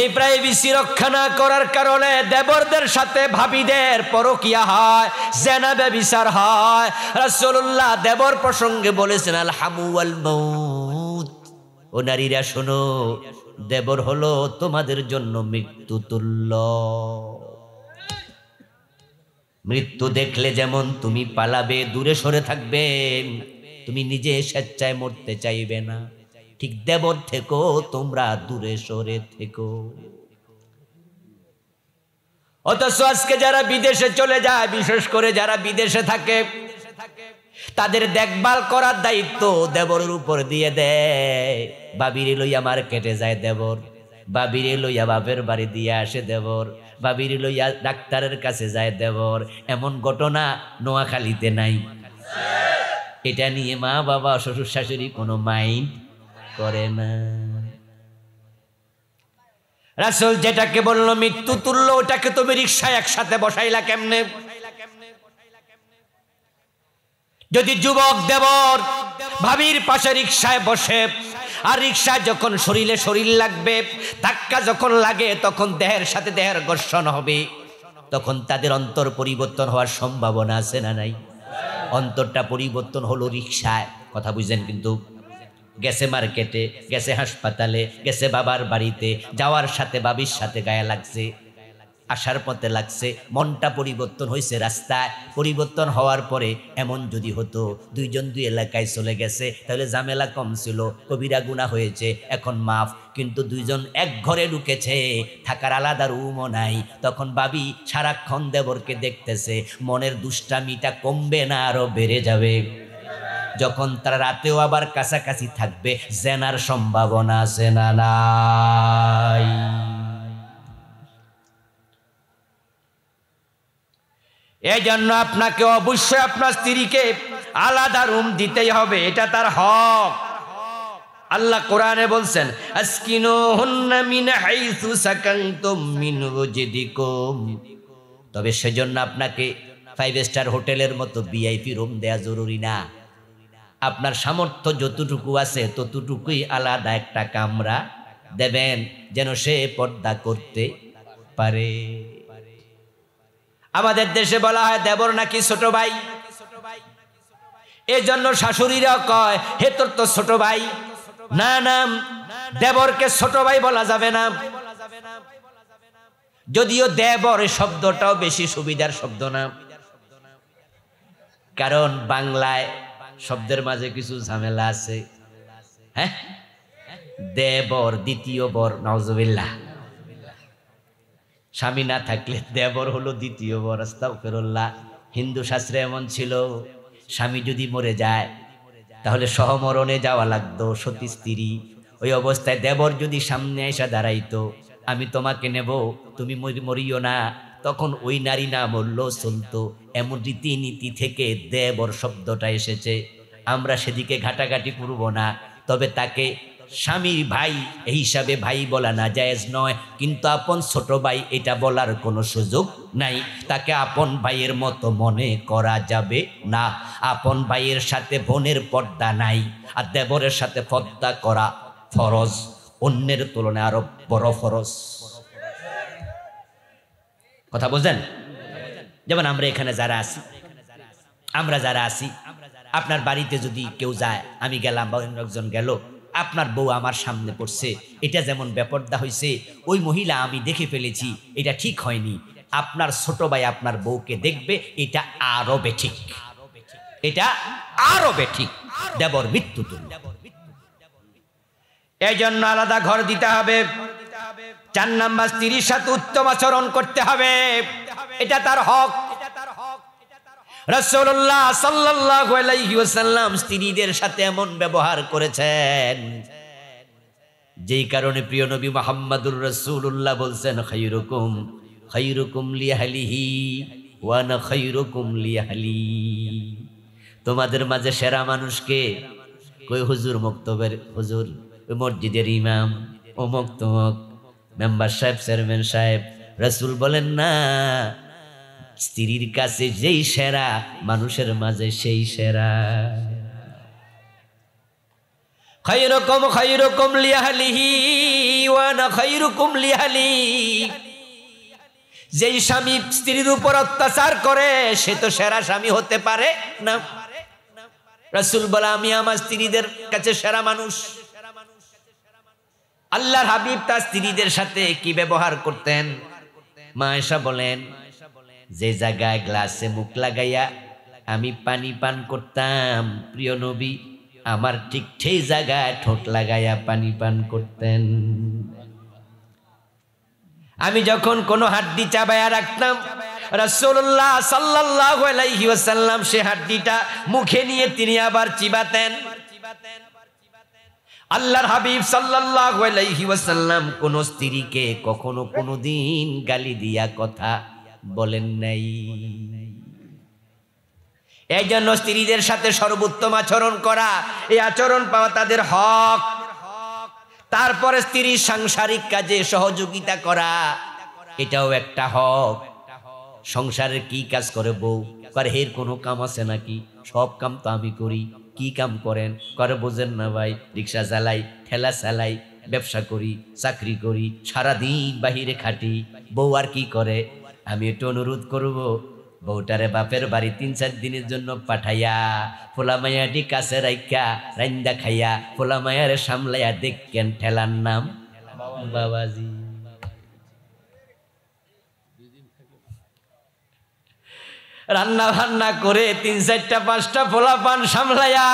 এই প্রাইভেসি রক্ষা না করার কারণে দেবরদের সাথে ভাবিদের পরকিয়া হয় জেনা ব্যবিচার হয় রাসূলুল্লাহ দেবর প্রসঙ্গে বলেছেন আল হামু আল মউত ও নারীরা শোনো দেবর হলো তোমাদের জন্য মৃত্যু তুল্য মৃত্যু দেখলে যেমন তুমি পালাবে দূরে সরে থাকবে তুমি নিজে স্বেচ্ছায় মরতে চাইবে না ঠিক দেবর থেকো তোমরা দূরে সরে থেকো অথচ আজকে যারা বিদেশে চলে যায় বিশেষ করে যারা বিদেশে থাকে তাদের দেখভাল করার দায়িত্ব দেবরের উপর দিয়ে দেয় বাবিরে লইয়া মার্কেটে যায় দেবর বাবিরে লইয়া বাপের বাড়ি দিয়ে আসে দেবর বাবির লইয়া ডাক্তারের কাছে যায় দেবর এমন ঘটনা নোয়াখালীতে নাই এটা নিয়ে মা বাবা শ্বশুর শাশুড়ি কোনো মাইন্ড করে না রাসুল যেটাকে বললো মৃত্যু তুললো ওটাকে তুমি রিক্সায় একসাথে বসাইলা কেমনে যদি যুবক দেবর ভাবির পাশে রিক্সায় বসে আর রিক্সা যখন শরীরে শরীর লাগবে ধাক্কা যখন লাগে তখন দেহের সাথে দেহের ঘর্ষণ হবে তখন তাদের অন্তর পরিবর্তন হওয়ার সম্ভাবনা আছে না নাই অন্তরটা পরিবর্তন হলো রিক্সায় কথা বুঝলেন কিন্তু গেছে মার্কেটে গেছে হাসপাতালে গেছে বাবার বাড়িতে যাওয়ার সাথে বাবির সাথে গায়ে লাগছে আসার পথে লাগছে মনটা পরিবর্তন হয়েছে রাস্তায় পরিবর্তন হওয়ার পরে এমন যদি হতো দুইজন দুই এলাকায় চলে গেছে তাহলে ঝামেলা কম ছিল কবিরা গুণা হয়েছে এখন মাফ কিন্তু দুইজন এক ঘরে ঢুকেছে থাকার আলাদা রুমও নাই তখন বাবি সারাক্ষণ দেবরকে দেখতেছে মনের দুষ্টামিটা কমবে না আরও বেড়ে যাবে যখন তারা রাতেও আবার কাছাকাছি থাকবে জেনার সম্ভাবনা জেনা নাই এই জন্য আপনাকে অবশ্যই আপনার স্ত্রীকে আলাদা রুম দিতেই হবে এটা তার হক আল্লাহ কোরআনে বলছেন আসকিনো হুন্না মিন হাইসু সাকান্তুম মিন তবে সেজন্য আপনাকে ফাইভ স্টার হোটেলের মতো ভিআইপি রুম দেয়া জরুরি না আপনার সামর্থ্য যতটুকু আছে ততটুকুই আলাদা একটা কামরা দেবেন যেন সে পর্দা করতে পারে আমাদের দেশে বলা হয় দেবর নাকি ছোট ভাই এই জন্য শাশুড়িরাও কয় হে তোর তো ছোট ভাই না না দেবরকে ছোট ভাই বলা যাবে না যদিও দেবর শব্দটাও বেশি সুবিধার শব্দ না কারণ বাংলায় শব্দের মাঝে কিছু ঝামেলা আছে হ্যাঁ দেবর দ্বিতীয় বর নজবিল্লা স্বামী না থাকলে দেবর হলো দ্বিতীয় বর ফেরোল্লা হিন্দু শাস্ত্রে এমন ছিল স্বামী যদি মরে যায় তাহলে সহমরণে যাওয়া লাগতো সতী স্ত্রী ওই অবস্থায় দেবর যদি সামনে এসে দাঁড়াইতো আমি তোমাকে নেব তুমি মরিও না তখন ওই নারী না মরল চলতো এমন রীতিনীতি থেকে দেবর শব্দটা এসেছে আমরা সেদিকে ঘাটাঘাটি করব না তবে তাকে স্বামীর ভাই এই হিসাবে ভাই বলা না জায়েজ নয় কিন্তু আপন ছোট ভাই এটা বলার কোনো সুযোগ নাই তাকে আপন ভাইয়ের মতো মনে করা যাবে না আপন ভাইয়ের সাথে বোনের পর্দা নাই আর দেবরের সাথে পর্দা করা ফরজ অন্যের তুলনায় আরো বড় ফরজ কথা বলছেন যেমন আমরা এখানে যারা আছি আমরা যারা আছি আপনার বাড়িতে যদি কেউ যায় আমি গেলাম বা অন্য একজন গেল আপনার বউ আমার সামনে পড়ছে এটা যেমন ব্যাপারদা হয়েছে ওই মহিলা আমি দেখে ফেলেছি এটা ঠিক হয়নি আপনার ছোট ভাই আপনার বউকে দেখবে এটা আরো বেঠিক এটা আরো বেঠিক দেবর মৃত্যু এই জন্য আলাদা ঘর দিতে হবে চার নাম্বার স্ত্রীর সাথে উত্তম আচরণ করতে হবে এটা তার হক রসল্লাহ সাল্লাহ আলাইসাল্লাম স্ত্রীদের সাথে এমন ব্যবহার করেছেন যেই কারণে প্রিয় নবী মোহাম্মদুর রসুল্লাহ বলছেন খৈরকুম খৈরকুম লিয়াহলিহি ওয়ান খৈরকুম লিয়াহলি তোমাদের মাঝে সেরা মানুষকে কই হুজুর মক্তবের হুজুর মসজিদের ইমাম অমক তমক মেম্বার সাহেব চেয়ারম্যান সাহেব রসুল বলেন না স্ত্রীর কাছে যেই সেরা মানুষের মাঝে সেই সেরা খৈরকম খৈরকম লিয়ালিহি ওয়ানা খৈরকম লিহালি যেই স্বামী স্ত্রীর উপর অত্যাচার করে সে তো সেরা স্বামী হতে পারে না রাসুল বলা আমি আমার স্ত্রীদের কাছে সেরা মানুষ আল্লাহর হাবিব তার স্ত্রীদের সাথে কি ব্যবহার করতেন মা এসা বলেন যে জায়গায় গ্লাসে মুখ লাগাইয়া আমি পানি পান করতাম প্রিয় নবী আমার ঠিক সেই জায়গায় ঠোঁট লাগাইয়া পানি পান করতেন আমি যখন কোনো হাড্ডি চাবাইয়া রাখতাম রসোল্লাহ সাল্লাহ আলাইসাল্লাম সে হাড্ডিটা মুখে নিয়ে তিনি আবার চিবাতেন আল্লাহর হাবিব সাল্লাহ আলাইহি ওয়াসাল্লাম কোন স্ত্রীকে কখনো কোনো দিন গালি দিয়া কথা বলেন নাই এই জন্য স্ত্রীদের সাথে সর্বোত্তম আচরণ করা এই আচরণ পাওয়া তাদের হক তারপরে স্ত্রীর সাংসারিক কাজে সহযোগিতা করা এটাও একটা হক সংসারের কি কাজ করে বউ কার হের কোনো কাম আছে নাকি সব কাম তো আমি করি কি কাম করেন করে বোঝেন না ভাই রিক্সা চালাই ঠেলা চালাই ব্যবসা করি চাকরি করি সারাদিন বাহিরে খাটি বউ আর কি করে আমি একটু অনুরোধ করব বউটারে বাপের বাড়ি তিন চার দিনের জন্য পাঠাইয়া ডি কাছে রাইখা রাইন্দা খাইয়া পোলামায়ারে সামলাইয়া দেখেন ঠেলার নাম বাবাজি রান্না ভান্না করে তিন চারটা পাঁচটা ফোলা পান সামলাইয়া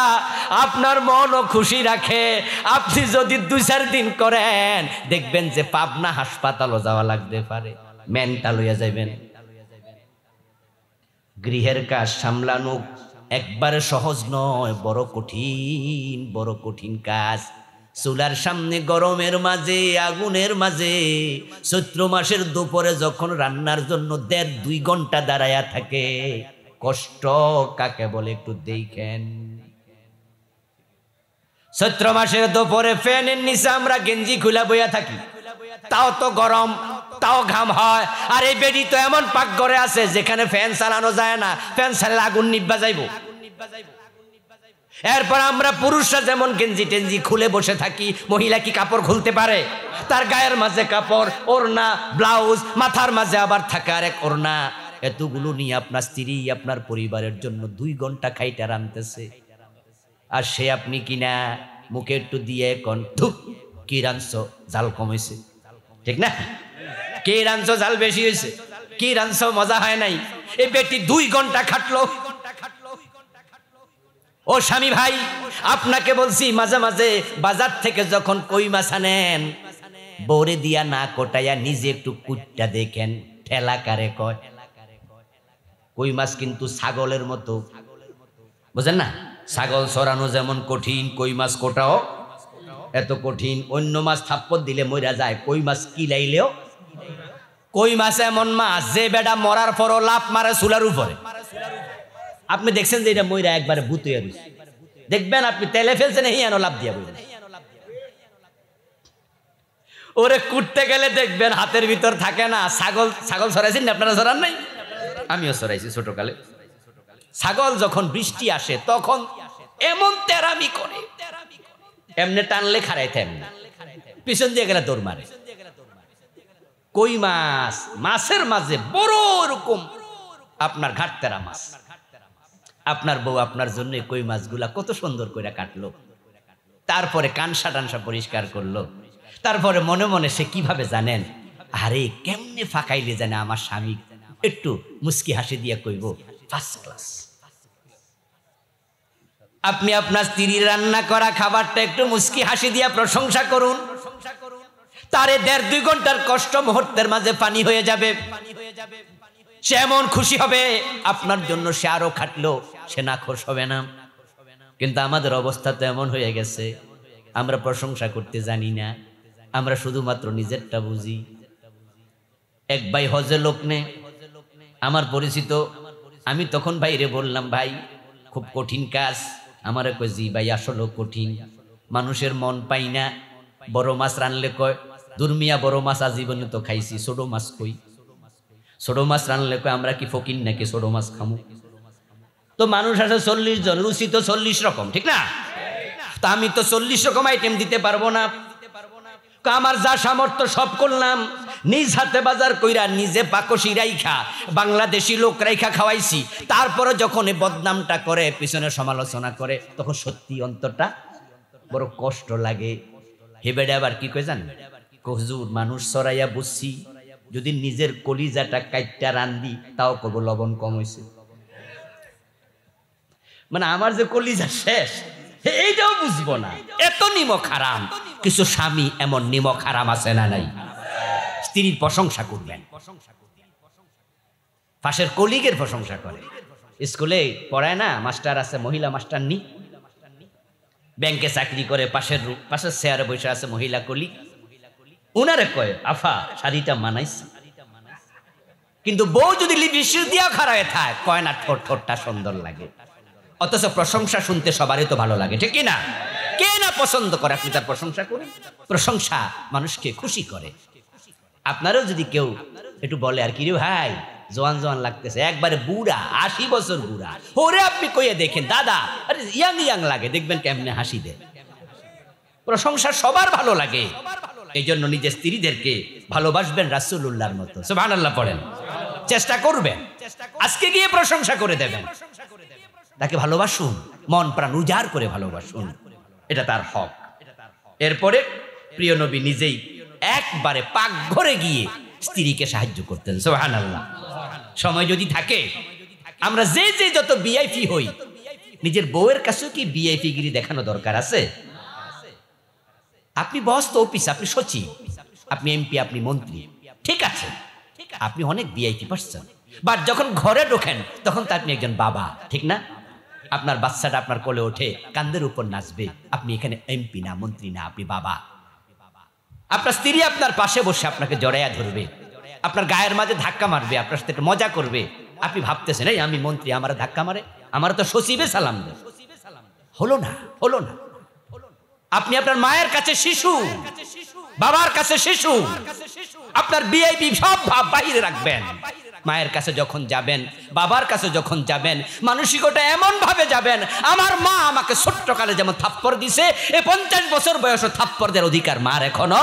আপনার মনও খুশি রাখে আপনি যদি দু চার দিন করেন দেখবেন যে পাবনা হাসপাতালও যাওয়া লাগতে পারে মেন্টাল হইয়া যাইবেন গৃহের কাজ সামলানো একবারে সহজ নয় বড় কঠিন বড় কঠিন কাজ চুলার সামনে গরমের মাঝে আগুনের মাঝে চৈত্র মাসের দুপুরে যখন রান্নার জন্য দেড় দুই ঘন্টা দাঁড়াইয়া থাকে কষ্ট কাকে বলে একটু দেখেন চৈত্র মাসের দুপুরে ফ্যানের নিচে আমরা গেঞ্জি খুলা বইয়া থাকি তাও তো গরম তাও ঘাম হয় আর এই বেডি তো এমন পাক করে আছে যেখানে ফ্যান চালানো যায় না ফ্যান চালে আগুন নিব্বা যাইব এরপর আমরা পুরুষরা যেমন গেঞ্জি টেঞ্জি খুলে বসে থাকি মহিলা কি কাপড় খুলতে পারে তার গায়ের মাঝে কাপড় ওড়না ব্লাউজ মাথার মাঝে আবার থাকে আর এক ওড়না এতগুলো নিয়ে আপনার স্ত্রী আপনার পরিবারের জন্য দুই ঘন্টা খাইটা রানতেছে আর সে আপনি কিনা মুখে একটু দিয়ে কন ধুপ কি রানছ জাল কমেছে ঠিক না কে রানছো জাল বেশি হয়েছে কি রানছো মজা হয় নাই এই বেটি দুই ঘন্টা খাটলো ও স্বামী ভাই আপনাকে বলছি মাঝে মাঝে বাজার থেকে যখন কই মাছ আনেন বরে দিয়া না কোটাইয়া নিজে একটু কুটটা দেখেন ঠেলা কারে কয় কই মাছ কিন্তু ছাগলের মতো বুঝেন না ছাগল সরানো যেমন কঠিন কই মাছ কোটাও এত কঠিন অন্য মাছ থাপ্পত দিলে মইরা যায় কই মাছ লাইলেও কই মাছ এমন মাছ যে বেডা মরার পরও লাভ মারে চুলার উপরে আপনি দেখছেন যে এটা মইরা একবারে ভূত হয়ে দেখবেন আপনি তেলে ফেলছেন এনো লাভ দিয়া বলবেন ওরে কুটতে গেলে দেখবেন হাতের ভিতর থাকে না ছাগল ছাগল না আপনারা ছড়ান নাই আমিও সরাইছি ছোটকালে ছাগল যখন বৃষ্টি আসে তখন এমন তেরামি করে এমনি টানলে খারাইতে এমনি পিছন দিয়ে গেলে দৌড় মারে কই মাছ মাছের মাঝে বড় রকম আপনার ঘাটতেরা মাছ আপনার বউ আপনার জন্য কই মাছগুলা কত সুন্দর করে কাটলো তারপরে কানসা টানসা পরিষ্কার করলো তারপরে মনে মনে সে কিভাবে জানেন আরে কেমনে ফাঁকাইলে জানে আমার স্বামী একটু মুস্কি হাসি দিয়ে কইব ফার্স্ট ক্লাস আপনি আপনার স্ত্রীর রান্না করা খাবারটা একটু মুস্কি হাসি দিয়া প্রশংসা করুন তারে দেড় দুই ঘন্টার কষ্ট মুহূর্তের মাঝে পানি হয়ে যাবে সে এমন খুশি হবে আপনার জন্য সে আরো খাটলো সে না খোশ হবে না কিন্তু আমাদের অবস্থা তো এমন হয়ে গেছে আমরা প্রশংসা করতে জানি না আমরা শুধুমাত্র নিজেরটা বুঝি এক ভাই হজে লোক নে আমার পরিচিত আমি তখন ভাইরে বললাম ভাই খুব কঠিন কাজ আমার কয় জি ভাই আসলে কঠিন মানুষের মন পাই না বড় মাছ রানলে কয় দুর্মিয়া বড় মাছ আজীবনে তো খাইছি ছোট মাছ কই ছোট মাছ রানলে কয় আমরা কি ফকিন নাকি ছোট মাছ খামু তো মানুষ আছে চল্লিশ জন রুচি তো চল্লিশ রকম ঠিক না তা আমি তো চল্লিশ রকম আইটেম দিতে পারবো না আমার যা সামর্থ্য সব করলাম নিজ হাতে বাজার কইরা নিজে পাকসি রাইখা বাংলাদেশি লোক রাইখা খাওয়াইছি তারপরে যখন এ বদনামটা করে পিছনে সমালোচনা করে তখন সত্যি অন্তরটা বড় কষ্ট লাগে হেবেডে আবার কি কয়ে জান কহজুর মানুষ সরাইয়া বুঝছি যদি নিজের কলিজাটা কাইটটা রান্দি তাও কব লবণ কম হয়েছে মানে আমার যে কলিজা শেষ এইটাও বুঝবো না এত নিম খারাপ কিছু স্বামী এমন নিমক হারাম আছে না নাই স্ত্রীর প্রশংসা করবেন পাশের কলিগের প্রশংসা করে স্কুলে পড়ায় না মাস্টার আছে মহিলা মাস্টার নি ব্যাংকে চাকরি করে পাশের পাশের চেয়ারে বসে আছে মহিলা কলি উনারে কয় আফা শাড়িটা মানাইছে কিন্তু বউ যদি লিপিসু দিয়া খারায় থাক কয় না ঠোঁট ঠোঁটটা সুন্দর লাগে অথচ প্রশংসা শুনতে সবারই তো ভালো লাগে ঠিক না কে না পছন্দ করে আপনি তার প্রশংসা করেন প্রশংসা মানুষকে খুশি করে আপনারও যদি কেউ একটু বলে আর কি রে ভাই জোয়ান জোয়ান লাগতেছে একবারে বুড়া আশি বছর বুড়া ওরে আপনি কইয়া দেখেন দাদা আরে ইয়াং ইয়াং লাগে দেখবেন কেমনে হাসি দেয় প্রশংসা সবার ভালো লাগে এই জন্য নিজের স্ত্রীদেরকে ভালোবাসবেন রাসুল্লাহর মতো সোভান আল্লাহ পড়েন চেষ্টা করবেন আজকে গিয়ে প্রশংসা করে দেবেন তাকে ভালোবাসুন মন প্রাণ উজাড় করে ভালোবাসুন এটা তার হক এরপরে প্রিয় নবী নিজেই একবারে পাক ঘরে গিয়ে স্ত্রীকে সাহায্য করতেন সোহান আল্লাহ সময় যদি থাকে আমরা যে যে যত বিআইপি হই নিজের বউয়ের কাছেও কি বিআইপি গিরি দেখানো দরকার আছে আপনি বস তো অফিস আপনি সচিব আপনি এমপি আপনি মন্ত্রী ঠিক আছে আপনি অনেক বিআইপি পারছেন বাট যখন ঘরে ঢোকেন তখন তো আপনি একজন বাবা ঠিক না আপনার বাচ্চাটা আপনার কোলে ওঠে কান্দের উপর নাচবে আপনি এখানে এমপি না মন্ত্রী না আপনি বাবা আপনার স্ত্রী আপনার পাশে বসে আপনাকে জড়াইয়া ধরবে আপনার গায়ের মাঝে ধাক্কা মারবে আপনার সাথে মজা করবে আপনি ভাবতেছেন এই আমি মন্ত্রী আমার ধাক্কা মারে আমার তো সচিবে সালাম দেয় হলো না হলো না আপনি আপনার মায়ের কাছে শিশু বাবার কাছে শিশু আপনার বিআইপি সব ভাব বাহিরে রাখবেন মায়ের কাছে যখন যাবেন বাবার কাছে যখন যাবেন মানসিকতা এমনভাবে যাবেন আমার মা আমাকে ছোট্টকালে যেমন থাপ্পর দিছে এ পঞ্চাশ বছর বয়সে থাপ্পরদের অধিকার মার এখনো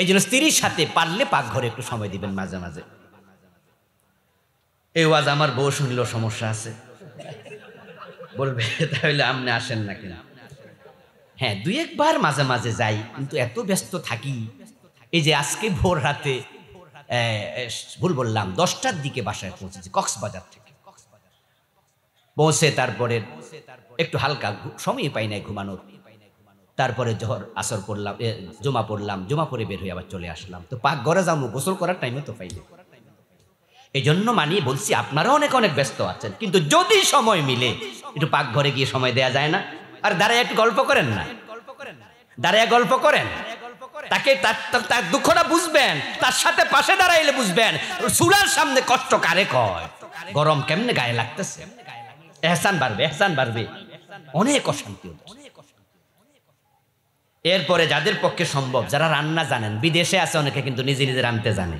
এই জন্য স্ত্রীর সাথে পারলে ঘরে একটু সময় দিবেন মাঝে মাঝে এই ওয়াজ আমার বউ শুনিল সমস্যা আছে বলবে তাহলে আপনি আসেন না কিনা হ্যাঁ দুই একবার মাঝে মাঝে যাই কিন্তু এত ব্যস্ত থাকি এই যে আজকে ভোর রাতে ভুল বললাম দশটার দিকে বাসায় পৌঁছেছি কক্সবাজার থেকে পৌঁছে তারপরে একটু হালকা সময় পাই নাই ঘুমানোর তারপরে জহর আসর পড়লাম জমা পড়লাম জমা পরে বের হয়ে আবার চলে আসলাম তো পাক গড়ে যাবো গোসল করার টাইমে তো পাইলে এই জন্য মানিয়ে বলছি আপনারা অনেক অনেক ব্যস্ত আছেন কিন্তু যদি সময় মিলে একটু পাক ঘরে গিয়ে সময় দেয়া যায় না আর দাঁড়ায় একটু গল্প করেন না দাঁড়ায় গল্প করেন তাকে তার দুঃখটা বুঝবেন তার সাথে পাশে দাঁড়াইলে বুঝবেন চুলার সামনে কষ্ট কারে কয় গরম কেমনে গায়ে লাগতেছে এহসান বাড়বে এহসান বাড়বে অনেক অশান্তি এরপরে যাদের পক্ষে সম্ভব যারা রান্না জানেন বিদেশে আছে অনেকে কিন্তু নিজে নিজে রাঁধতে জানে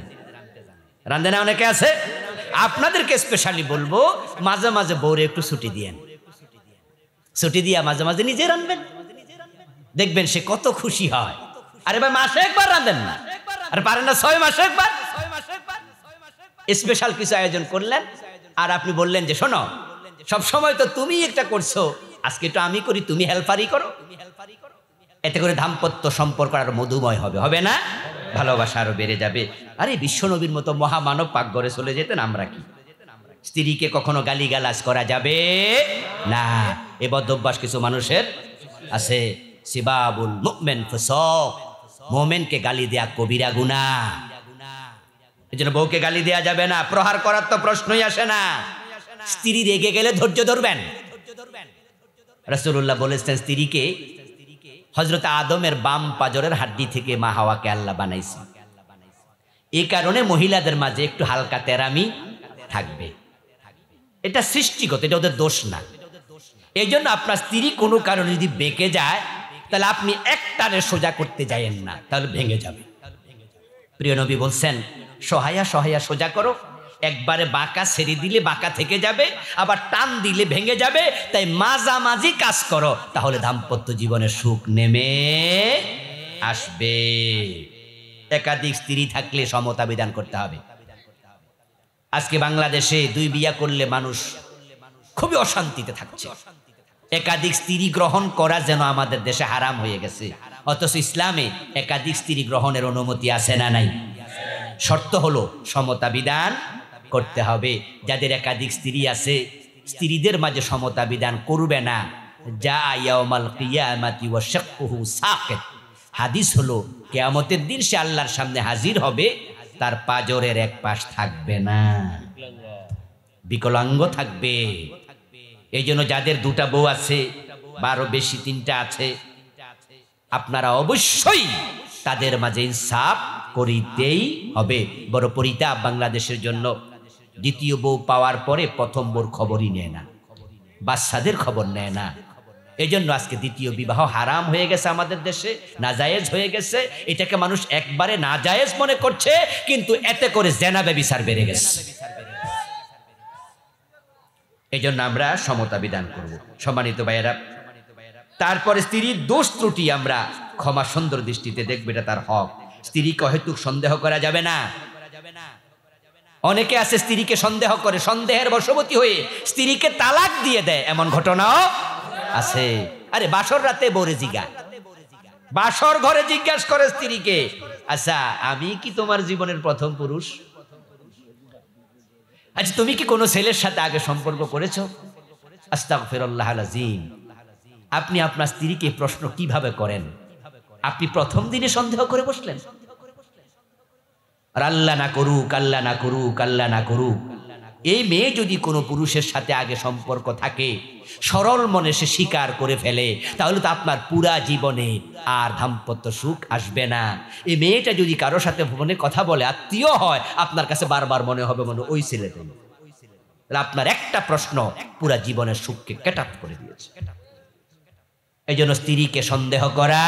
রাঁধে না অনেকে আছে আপনাদেরকে স্পেশালি বলবো মাঝে মাঝে বউরে একটু ছুটি দিয়েন ছুটি দিয়া মাঝে মাঝে নিজে রানবেন দেখবেন সে কত খুশি হয় আরে ভাই মাসে একবার রাঁধেন না আর পারেন না ছয় মাসে একবার স্পেশাল কিছু আয়োজন করলেন আর আপনি বললেন যে শোনো সব সময় তো তুমি একটা করছো আজকে তো আমি করি তুমি হেল্পারই করো এতে করে দাম্পত্য সম্পর্ক আরো মধুময় হবে হবে না ভালোবাসা আরো বেড়ে যাবে আরে বিশ্বনবীর মতো মহামানব পাকঘরে চলে যেতেন আমরা কি স্ত্রীকে কখনো গালিগালাজ করা যাবে না এ বদ্যভ্যাস কিছু মানুষের আছে সিবাবুল মুকমেন ফসক মোমেনকে গালি দেয়া কবিরা গুণা এই জন্য বউকে গালি দেয়া যাবে না প্রহার করার তো প্রশ্নই আসে না স্ত্রী রেগে গেলে ধৈর্য ধরবেন রসুল্লাহ বলেছেন স্ত্রীকে হজরত আদমের বাম পাজরের হাড্ডি থেকে মা হাওয়াকে আল্লাহ বানাইছে এই কারণে মহিলাদের মাঝে একটু হালকা তেরামি থাকবে এটা সৃষ্টিগত এটা ওদের দোষ না এই জন্য আপনার স্ত্রী কোনো কারণে যদি বেঁকে যায় তাহলে আপনি একটারে সোজা করতে যায়েন না তাহলে ভেঙে যাবে প্রিয় নবী বলছেন সহায়া সহায়া সোজা করো একবারে বাঁকা ছেড়ে দিলে বাঁকা থেকে যাবে আবার টান দিলে ভেঙে যাবে তাই মাঝামাঝি কাজ করো তাহলে দাম্পত্য জীবনে সুখ নেমে আসবে একাধিক স্ত্রী থাকলে সমতা বিধান করতে হবে আজকে বাংলাদেশে দুই বিয়া করলে মানুষ খুবই অশান্তিতে থাকছে একাধিক স্ত্রী গ্রহণ করা যেন আমাদের দেশে হারাম হয়ে গেছে অথচ ইসলামে একাধিক স্ত্রী গ্রহণের অনুমতি আছে না নাই শর্ত হলো সমতা বিধান করতে হবে যাদের একাধিক স্ত্রী আছে স্ত্রীদের মাঝে সমতা বিধান করবে না যা ইয়ামাল কিয়ামাতি হাদিস হলো কেয়ামতের দিন সে আল্লাহর সামনে হাজির হবে তার পাজরের এক পাশ থাকবে না বিকলাঙ্গ থাকবে এই জন্য যাদের দুটা বউ আছে বারো বেশি তিনটা আছে আপনারা অবশ্যই তাদের মাঝে ইনসাফ করিতেই হবে বড় পরিতাপ বাংলাদেশের জন্য দ্বিতীয় বউ পাওয়ার পরে প্রথম বউর খবরই নেয় না বাচ্চাদের খবর নেয় না এই জন্য আজকে দ্বিতীয় বিবাহ হারাম হয়ে গেছে আমাদের দেশে নাজায়েজ হয়ে গেছে এটাকে মানুষ একবারে নাজায়েজ মনে করছে কিন্তু এতে করে জেনা ব্যবিচার বেড়ে গেছে এজন্য আমরা সমতা বিধান করব সম্মানিত ভাইয়েরা তারপরে স্ত্রীর দোষ ত্রুটি আমরা ক্ষমা সুন্দর দৃষ্টিতে দেখবে এটা তার হক স্ত্রীকে হয়তো সন্দেহ করা যাবে না অনেকে আছে স্ত্রীকে সন্দেহ করে সন্দেহের বশবতী হয়ে স্ত্রীকে তালাক দিয়ে দেয় এমন ঘটনাও আছে আরে বাসর রাতে বরে জিগা বাসর ঘরে জিজ্ঞাসা করে স্ত্রীকে আচ্ছা আমি কি তোমার জীবনের প্রথম পুরুষ আচ্ছা তুমি কি কোনো ছেলের সাথে আগে সম্পর্ক করেছো আস্তাক ফেরল্লাহ আলাজিম আপনি আপনার স্ত্রীকে প্রশ্ন কিভাবে করেন আপনি প্রথম দিনে সন্দেহ করে বসলেন আর আল্লাহ না করুক আল্লাহ না করুক আল্লাহ না করুক এই মেয়ে যদি কোনো পুরুষের সাথে আগে সম্পর্ক থাকে সরল মনে সে স্বীকার করে ফেলে তাহলে তো আপনার পুরা জীবনে আর দাম্পত্য সুখ আসবে না এই মেয়েটা যদি কারো সাথে ফোনে কথা বলে আত্মীয় হয় আপনার কাছে বারবার মনে হবে মনে ওই ছেলেটা আপনার একটা প্রশ্ন পুরা জীবনের সুখকে কেটাপ করে দিয়েছে এই জন্য স্ত্রীকে সন্দেহ করা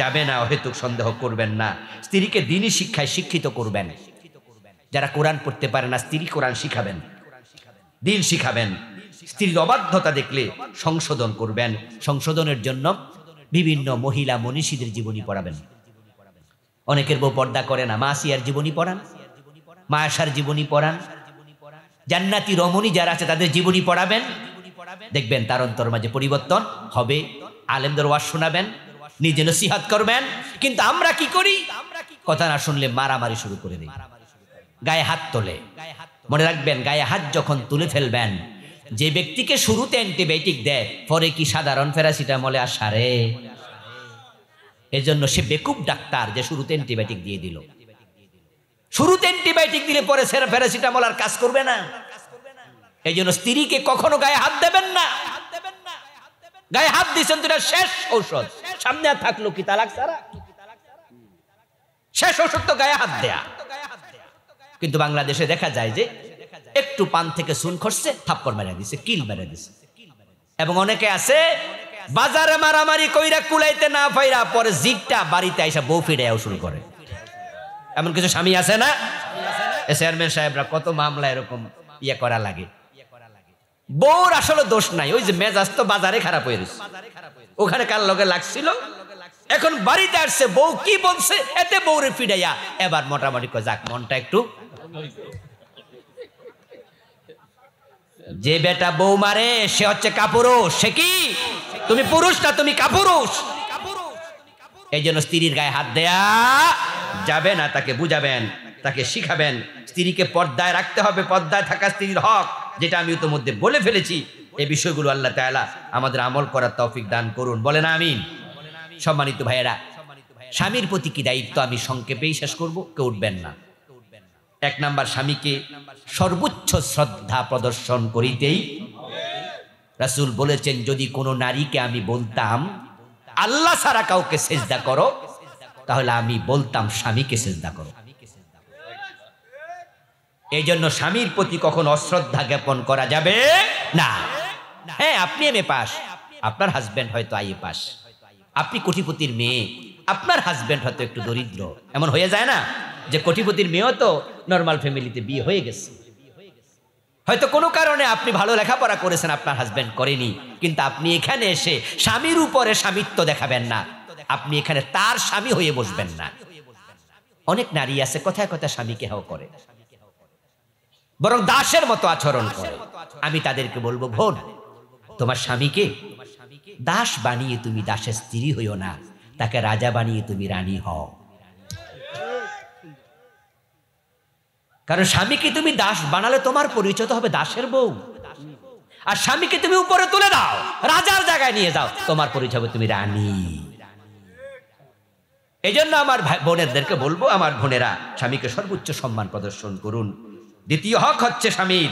যাবে না অহেতুক সন্দেহ করবেন না স্ত্রীকে দিনই শিক্ষায় শিক্ষিত করবেন যারা কোরআন পড়তে পারে না স্ত্রী কোরআন শিখাবেন দিন শিখাবেন স্ত্রীর অবাধ্যতা দেখলে সংশোধন করবেন সংশোধনের জন্য বিভিন্ন মহিলা মনীষীদের জীবনী পড়াবেন অনেকের বউ পর্দা করে না মাসিয়ার জীবনী পড়ান মায়াসার জীবনী পড়ান জান্নাতি রমণী যারা আছে তাদের জীবনী পড়াবেন দেখবেন তার অন্তর মাঝে পরিবর্তন হবে আলেমদের ওয়াজ শোনাবেন নিজে নসিহাত করবেন কিন্তু আমরা কি করি কথা না শুনলে মারামারি শুরু করে দিই গায়ে হাত তোলে মনে রাখবেন গায়ে হাত যখন তুলে ফেলবেন যে ব্যক্তিকে শুরুতে অ্যান্টিবায়োটিক দেয় পরে কি সাধারণ প্যারাসিটামলে আর এজন্য সে বেকুব ডাক্তার যে শুরুতে অ্যান্টিবায়োটিক দিয়ে দিল শুরুতে অ্যান্টিবায়োটিক দিলে পরে সেরা প্যারাসিটামল আর কাজ করবে না এই জন্য স্ত্রীকে কখনো গায়ে হাত দেবেন না গায়ে হাত দিচ্ছেন তুই শেষ ঔষধ সামনে থাকলো কি তালাক সারা শেষ ঔষধ তো গায়ে হাত দেয়া কিন্তু বাংলাদেশে দেখা যায় যে একটু পান থেকে সুন খসছে থাপ্পড় মেরে দিছে কিল মেরে দিছে এবং অনেকে আছে বাজারে মারামারি কইরা কুলাইতে না পাইরা পরে জিগটা বাড়িতে আইসা বউ ফিরে শুরু করে এমন কিছু স্বামী আছে না চেয়ারম্যান সাহেবরা কত মামলা এরকম ইয়ে করা লাগে বউর আসলে দোষ নাই ওই যে মেজাজ তো বাজারে খারাপ হয়ে গেছে ওখানে কার লগে লাগছিল এখন বাড়িতে আসছে বউ কি বলছে এতে বউরে ফিরাইয়া এবার মোটামুটি যাক মনটা একটু যে বেটা বউ মারে সে হচ্ছে কাপুরুষ সে কি তুমি পুরুষ না তুমি কাপুরুষ এই জন্য স্ত্রীর গায়ে হাত দেয়া যাবে না তাকে বুঝাবেন তাকে শিখাবেন স্ত্রীকে পর্দায় রাখতে হবে পর্দায় থাকা স্ত্রীর হক যেটা আমি ইতোমধ্যে বলে ফেলেছি এই বিষয়গুলো আল্লাহ তালা আমাদের আমল করার তৌফিক দান করুন বলেন আমিন সম্মানিত ভাইয়েরা স্বামীর প্রতি কি দায়িত্ব আমি সংক্ষেপেই শেষ করব কেউ উঠবেন না এক নাম্বার স্বামীকে সর্বোচ্চ শ্রদ্ধা প্রদর্শন করিতেই রাসুল বলেছেন যদি কোনো নারীকে আমি বলতাম আল্লাহ সারা কাউকে চেষ্টা করো তাহলে আমি বলতাম স্বামীকে চেষ্টা করো এই জন্য স্বামীর প্রতি কখন অশ্রদ্ধা জ্ঞাপন করা যাবে না হ্যাঁ আপনি এম পাস আপনার হাজব্যান্ড হয়তো এ পাস আপনি কোটিপতির মেয়ে আপনার হাজব্যান্ড হয়তো একটু দরিদ্র এমন হয়ে যায় না যে কোটিপতির মেয়েও তো নর্মাল ফ্যামিলিতে বিয়ে হয়ে গেছে হয়তো কোনো কারণে আপনি ভালো লেখাপড়া করেছেন আপনার হাজব্যান্ড করেনি কিন্তু আপনি এখানে এসে স্বামীর উপরে স্বামিত্ব দেখাবেন না আপনি এখানে তার স্বামী হয়ে বসবেন না অনেক নারী আছে কথায় কথা স্বামীকে হাও করে বরং দাসের মতো আচরণ করে আমি তাদেরকে বলবো ভোট তোমার স্বামীকে দাস বানিয়ে তুমি দাসের স্ত্রী হইও না তাকে রাজা বানিয়ে তুমি রানী হও কারণ স্বামীকে তুমি দাস বানালে তোমার পরিচয় তো হবে দাসের বউ আর স্বামীকে তুমি উপরে তুলে দাও রাজার জায়গায় নিয়ে যাও তোমার পরিচয় হবে তুমি রানী এই জন্য আমার বোনেরদেরকে বলবো আমার বোনেরা স্বামীকে সর্বোচ্চ সম্মান প্রদর্শন করুন দ্বিতীয় হক হচ্ছে স্বামীর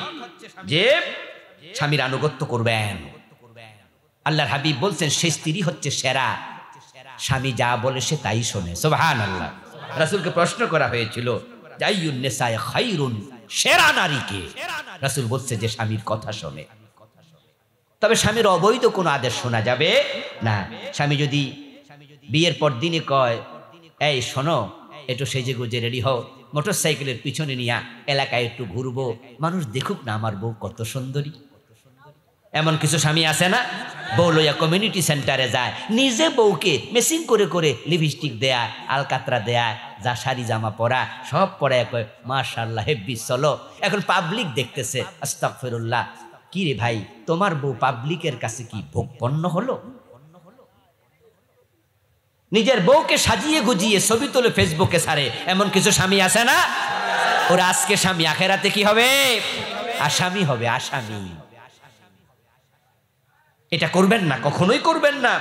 যে স্বামীর আনুগত্য করবেন আল্লাহর হাবিব বলছেন সে স্ত্রী হচ্ছে সেরা স্বামী যা বলে সে তাই শোনে সোভান আল্লাহ রাসুলকে প্রশ্ন করা হয়েছিল জাইউন্নেসায় খাইরুন সেরা নারীকে রাসুল বলছে যে স্বামীর কথা শোনে তবে স্বামীর অবৈধ কোনো আদেশ শোনা যাবে না স্বামী যদি বিয়ের পর দিনে কয় এই শোনো একটু সেজে গুজে রেডি হও সাইকেলের পিছনে নিয়া এলাকায় একটু ঘুরবো মানুষ দেখুক না আমার বউ কত সুন্দরী এমন কিছু স্বামী আছে না বউ লইয়া কমিউনিটি সেন্টারে যায় নিজে বউকে মেসিং করে করে লিপস্টিক দেয়া আলকাতরা দেয়া যা শাড়ি জামা পরা সব পরে কয় মার্শাল্লাহ হেব্বি চলো এখন পাবলিক দেখতেছে আস্তাকফিরুল্লাহ কি রে ভাই তোমার বউ পাবলিকের কাছে কি ভোগপন্ন হলো নিজের বউকে সাজিয়ে গুজিয়ে ছবি তোলে ফেসবুকে ছাড়ে এমন কিছু স্বামী আছে না ওরা আজকে স্বামী আখেরাতে কি হবে আসামি হবে আসামি এটা করবেন না কখনোই করবেন না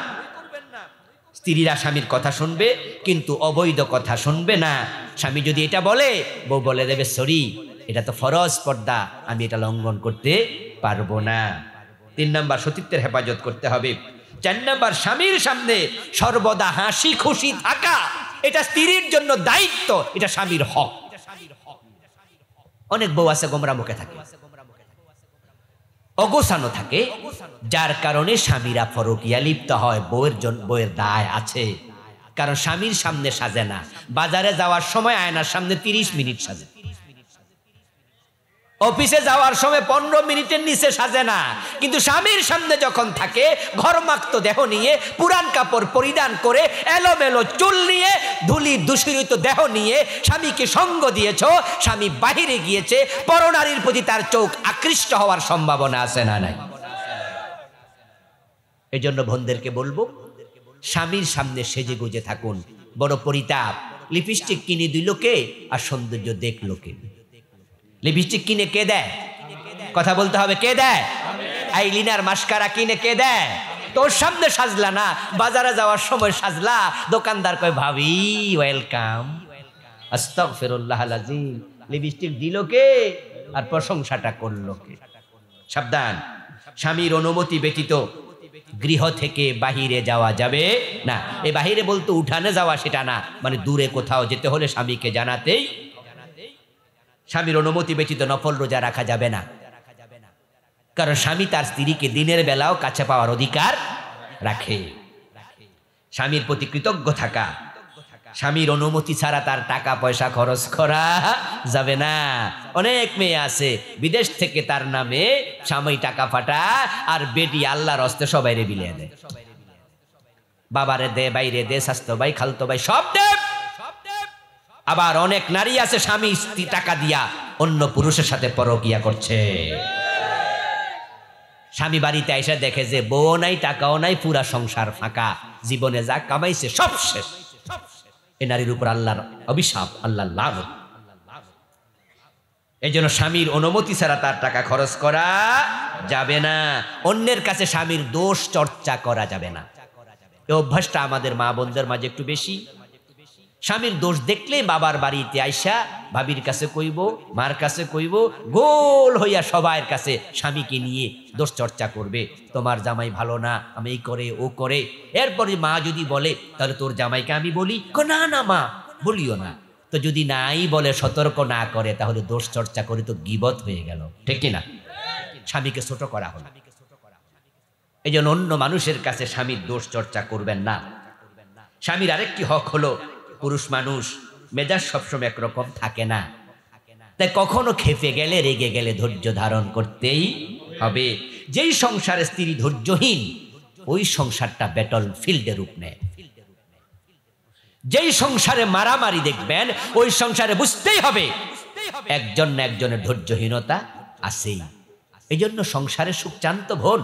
স্ত্রীরা স্বামীর কথা শুনবে কিন্তু অবৈধ কথা শুনবে না স্বামী যদি এটা বলে বউ বলে দেবে সরি এটা তো ফরজ পর্দা আমি এটা লঙ্ঘন করতে পারবো না তিন নাম্বার সতীত্বের হেফাজত করতে হবে চার নাম্বার স্বামীর সামনে সর্বদা হাসি খুশি থাকা এটা স্ত্রীর জন্য দায়িত্ব এটা স্বামীর হক অনেক বউ আছে গোমরা মুখে থাকে অগোছানো থাকে যার কারণে স্বামীরা ফরকিয়া লিপ্ত হয় বউয়ের বউয়ের দায় আছে কারণ স্বামীর সামনে সাজে না বাজারে যাওয়ার সময় আয়নার সামনে তিরিশ মিনিট সাজে অফিসে যাওয়ার সময় পনেরো মিনিটের নিচে সাজে না কিন্তু স্বামীর সামনে যখন থাকে ঘরমাক্ত দেহ নিয়ে পুরান কাপড় পরিধান করে এলোমেলো চুল নিয়ে ধুলি দূষিত দেহ নিয়ে স্বামীকে সঙ্গ দিয়েছ স্বামী বাহিরে গিয়েছে পরনারীর প্রতি তার চোখ আকৃষ্ট হওয়ার সম্ভাবনা আছে না নাই এই জন্য বোনদেরকে বলবো স্বামীর সামনে সেজে গুজে থাকুন বড় পরিতাপ লিপস্টিক কিনে দিল কে আর সৌন্দর্য দেখলো কে লিপস্টিক কিনে কে দেয় কথা বলতে হবে কে দেয় আই লিনার মাস্কারা কিনে কে দেয় তোর সামনে সাজলা না বাজারে যাওয়ার সময় সাজলা দোকানদার কয় ভাবি ওয়েলকাম আস্তক ফেরুল্লাহ লিপস্টিক দিল কে আর প্রশংসাটা করলো কে সাবধান স্বামীর অনুমতি ব্যতীত গৃহ থেকে বাহিরে যাওয়া যাবে না এ বাহিরে বলতে উঠানে যাওয়া সেটা না মানে দূরে কোথাও যেতে হলে স্বামীকে জানাতেই স্বামীর অনুমতি ব্যতীত নফল রোজা রাখা যাবে না কারণ স্বামী তার স্ত্রীকে দিনের বেলাও কাছে পাওয়ার অধিকার রাখে স্বামীর প্রতি কৃতজ্ঞ থাকা স্বামীর অনুমতি ছাড়া তার টাকা পয়সা খরচ করা যাবে না অনেক মেয়ে আছে বিদেশ থেকে তার নামে স্বামী টাকা ফাটা আর বেটি আল্লাহর হস্তে সবাইরে বিলিয়ে দেয় বাবারে দে বাইরে দে স্বাস্থ্য ভাই খালতো ভাই সব দেয় আবার অনেক নারী আছে স্বামী স্ত্রী টাকা দিয়া অন্য পুরুষের সাথে পরকিয়া করছে স্বামী বাড়িতে এসে দেখে যে বউ নাই টাকাও নাই পুরা সংসার ফাঁকা জীবনে যা কামাইছে সব শেষ এ নারীর উপর আল্লাহর অভিশাপ আল্লাহ লাভ এই জন্য স্বামীর অনুমতি ছাড়া তার টাকা খরচ করা যাবে না অন্যের কাছে স্বামীর দোষ চর্চা করা যাবে না এই অভ্যাসটা আমাদের মা বোনদের মাঝে একটু বেশি স্বামীর দোষ দেখলে বাবার বাড়িতে আইসা ভাবির কাছে কইব মার কাছে কইব গোল হইয়া সবাইয়ের কাছে স্বামীকে নিয়ে দোষ চর্চা করবে তোমার জামাই ভালো না আমি এই করে ও করে এরপরে মা যদি বলে তাহলে তোর জামাইকে আমি বলি না না মা বলিও না তো যদি নাই বলে সতর্ক না করে তাহলে দোষ চর্চা করে তো গিবত হয়ে গেল ঠিক না স্বামীকে ছোট করা হলো এই অন্য মানুষের কাছে স্বামীর দোষ চর্চা করবেন না স্বামীর আরেকটি হক হলো পুরুষ মানুষ মেজাজ সবসময় একরকম থাকে না তাই কখনো খেপে গেলে রেগে গেলে ধৈর্য ধারণ করতেই হবে যেই সংসারে স্ত্রী ধৈর্যহীন ওই সংসারটা ব্যাটল ফিল্ডে রূপ নেয় যেই সংসারে মারামারি দেখবেন ওই সংসারে বুঝতেই হবে একজন না একজনের ধৈর্যহীনতা আছেই এই জন্য সংসারে সুখ চান্ত ভোন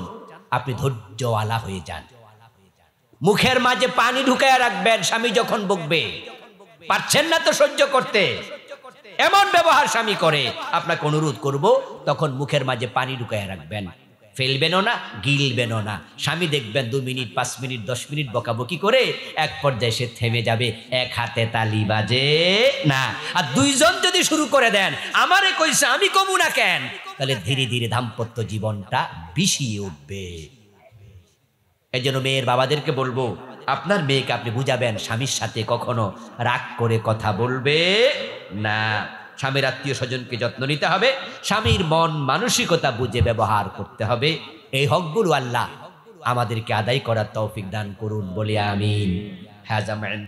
আপনি ধৈর্যওয়ালা হয়ে যান মুখের মাঝে পানি ঢুকায় রাখবেন স্বামী যখন বকবে পারছেন না তো সহ্য করতে এমন ব্যবহার স্বামী করে আপনাকে অনুরোধ করব তখন মুখের মাঝে পানি ঢুকায় রাখবেন ফেলবেনও না গিলবেনও না স্বামী দেখবেন দু মিনিট পাঁচ মিনিট দশ মিনিট বকাবকি করে এক পর্যায়ে সে থেমে যাবে এক হাতে তালি বাজে না আর দুইজন যদি শুরু করে দেন আমারে কইছে আমি কমু না কেন তাহলে ধীরে ধীরে দাম্পত্য জীবনটা বিষিয়ে উঠবে এই জন্য মেয়ের বাবাদেরকে বলবো আপনার মেয়েকে আপনি বুঝাবেন স্বামীর সাথে কখনো রাগ করে কথা বলবে না স্বামীর আত্মীয় স্বজনকে যত্ন নিতে হবে স্বামীর মন মানসিকতা বুঝে ব্যবহার করতে হবে এই হকগুলো আল্লাহ আমাদেরকে আদায় করার তৌফিক দান করুন বলে আমিন হ্যাজাম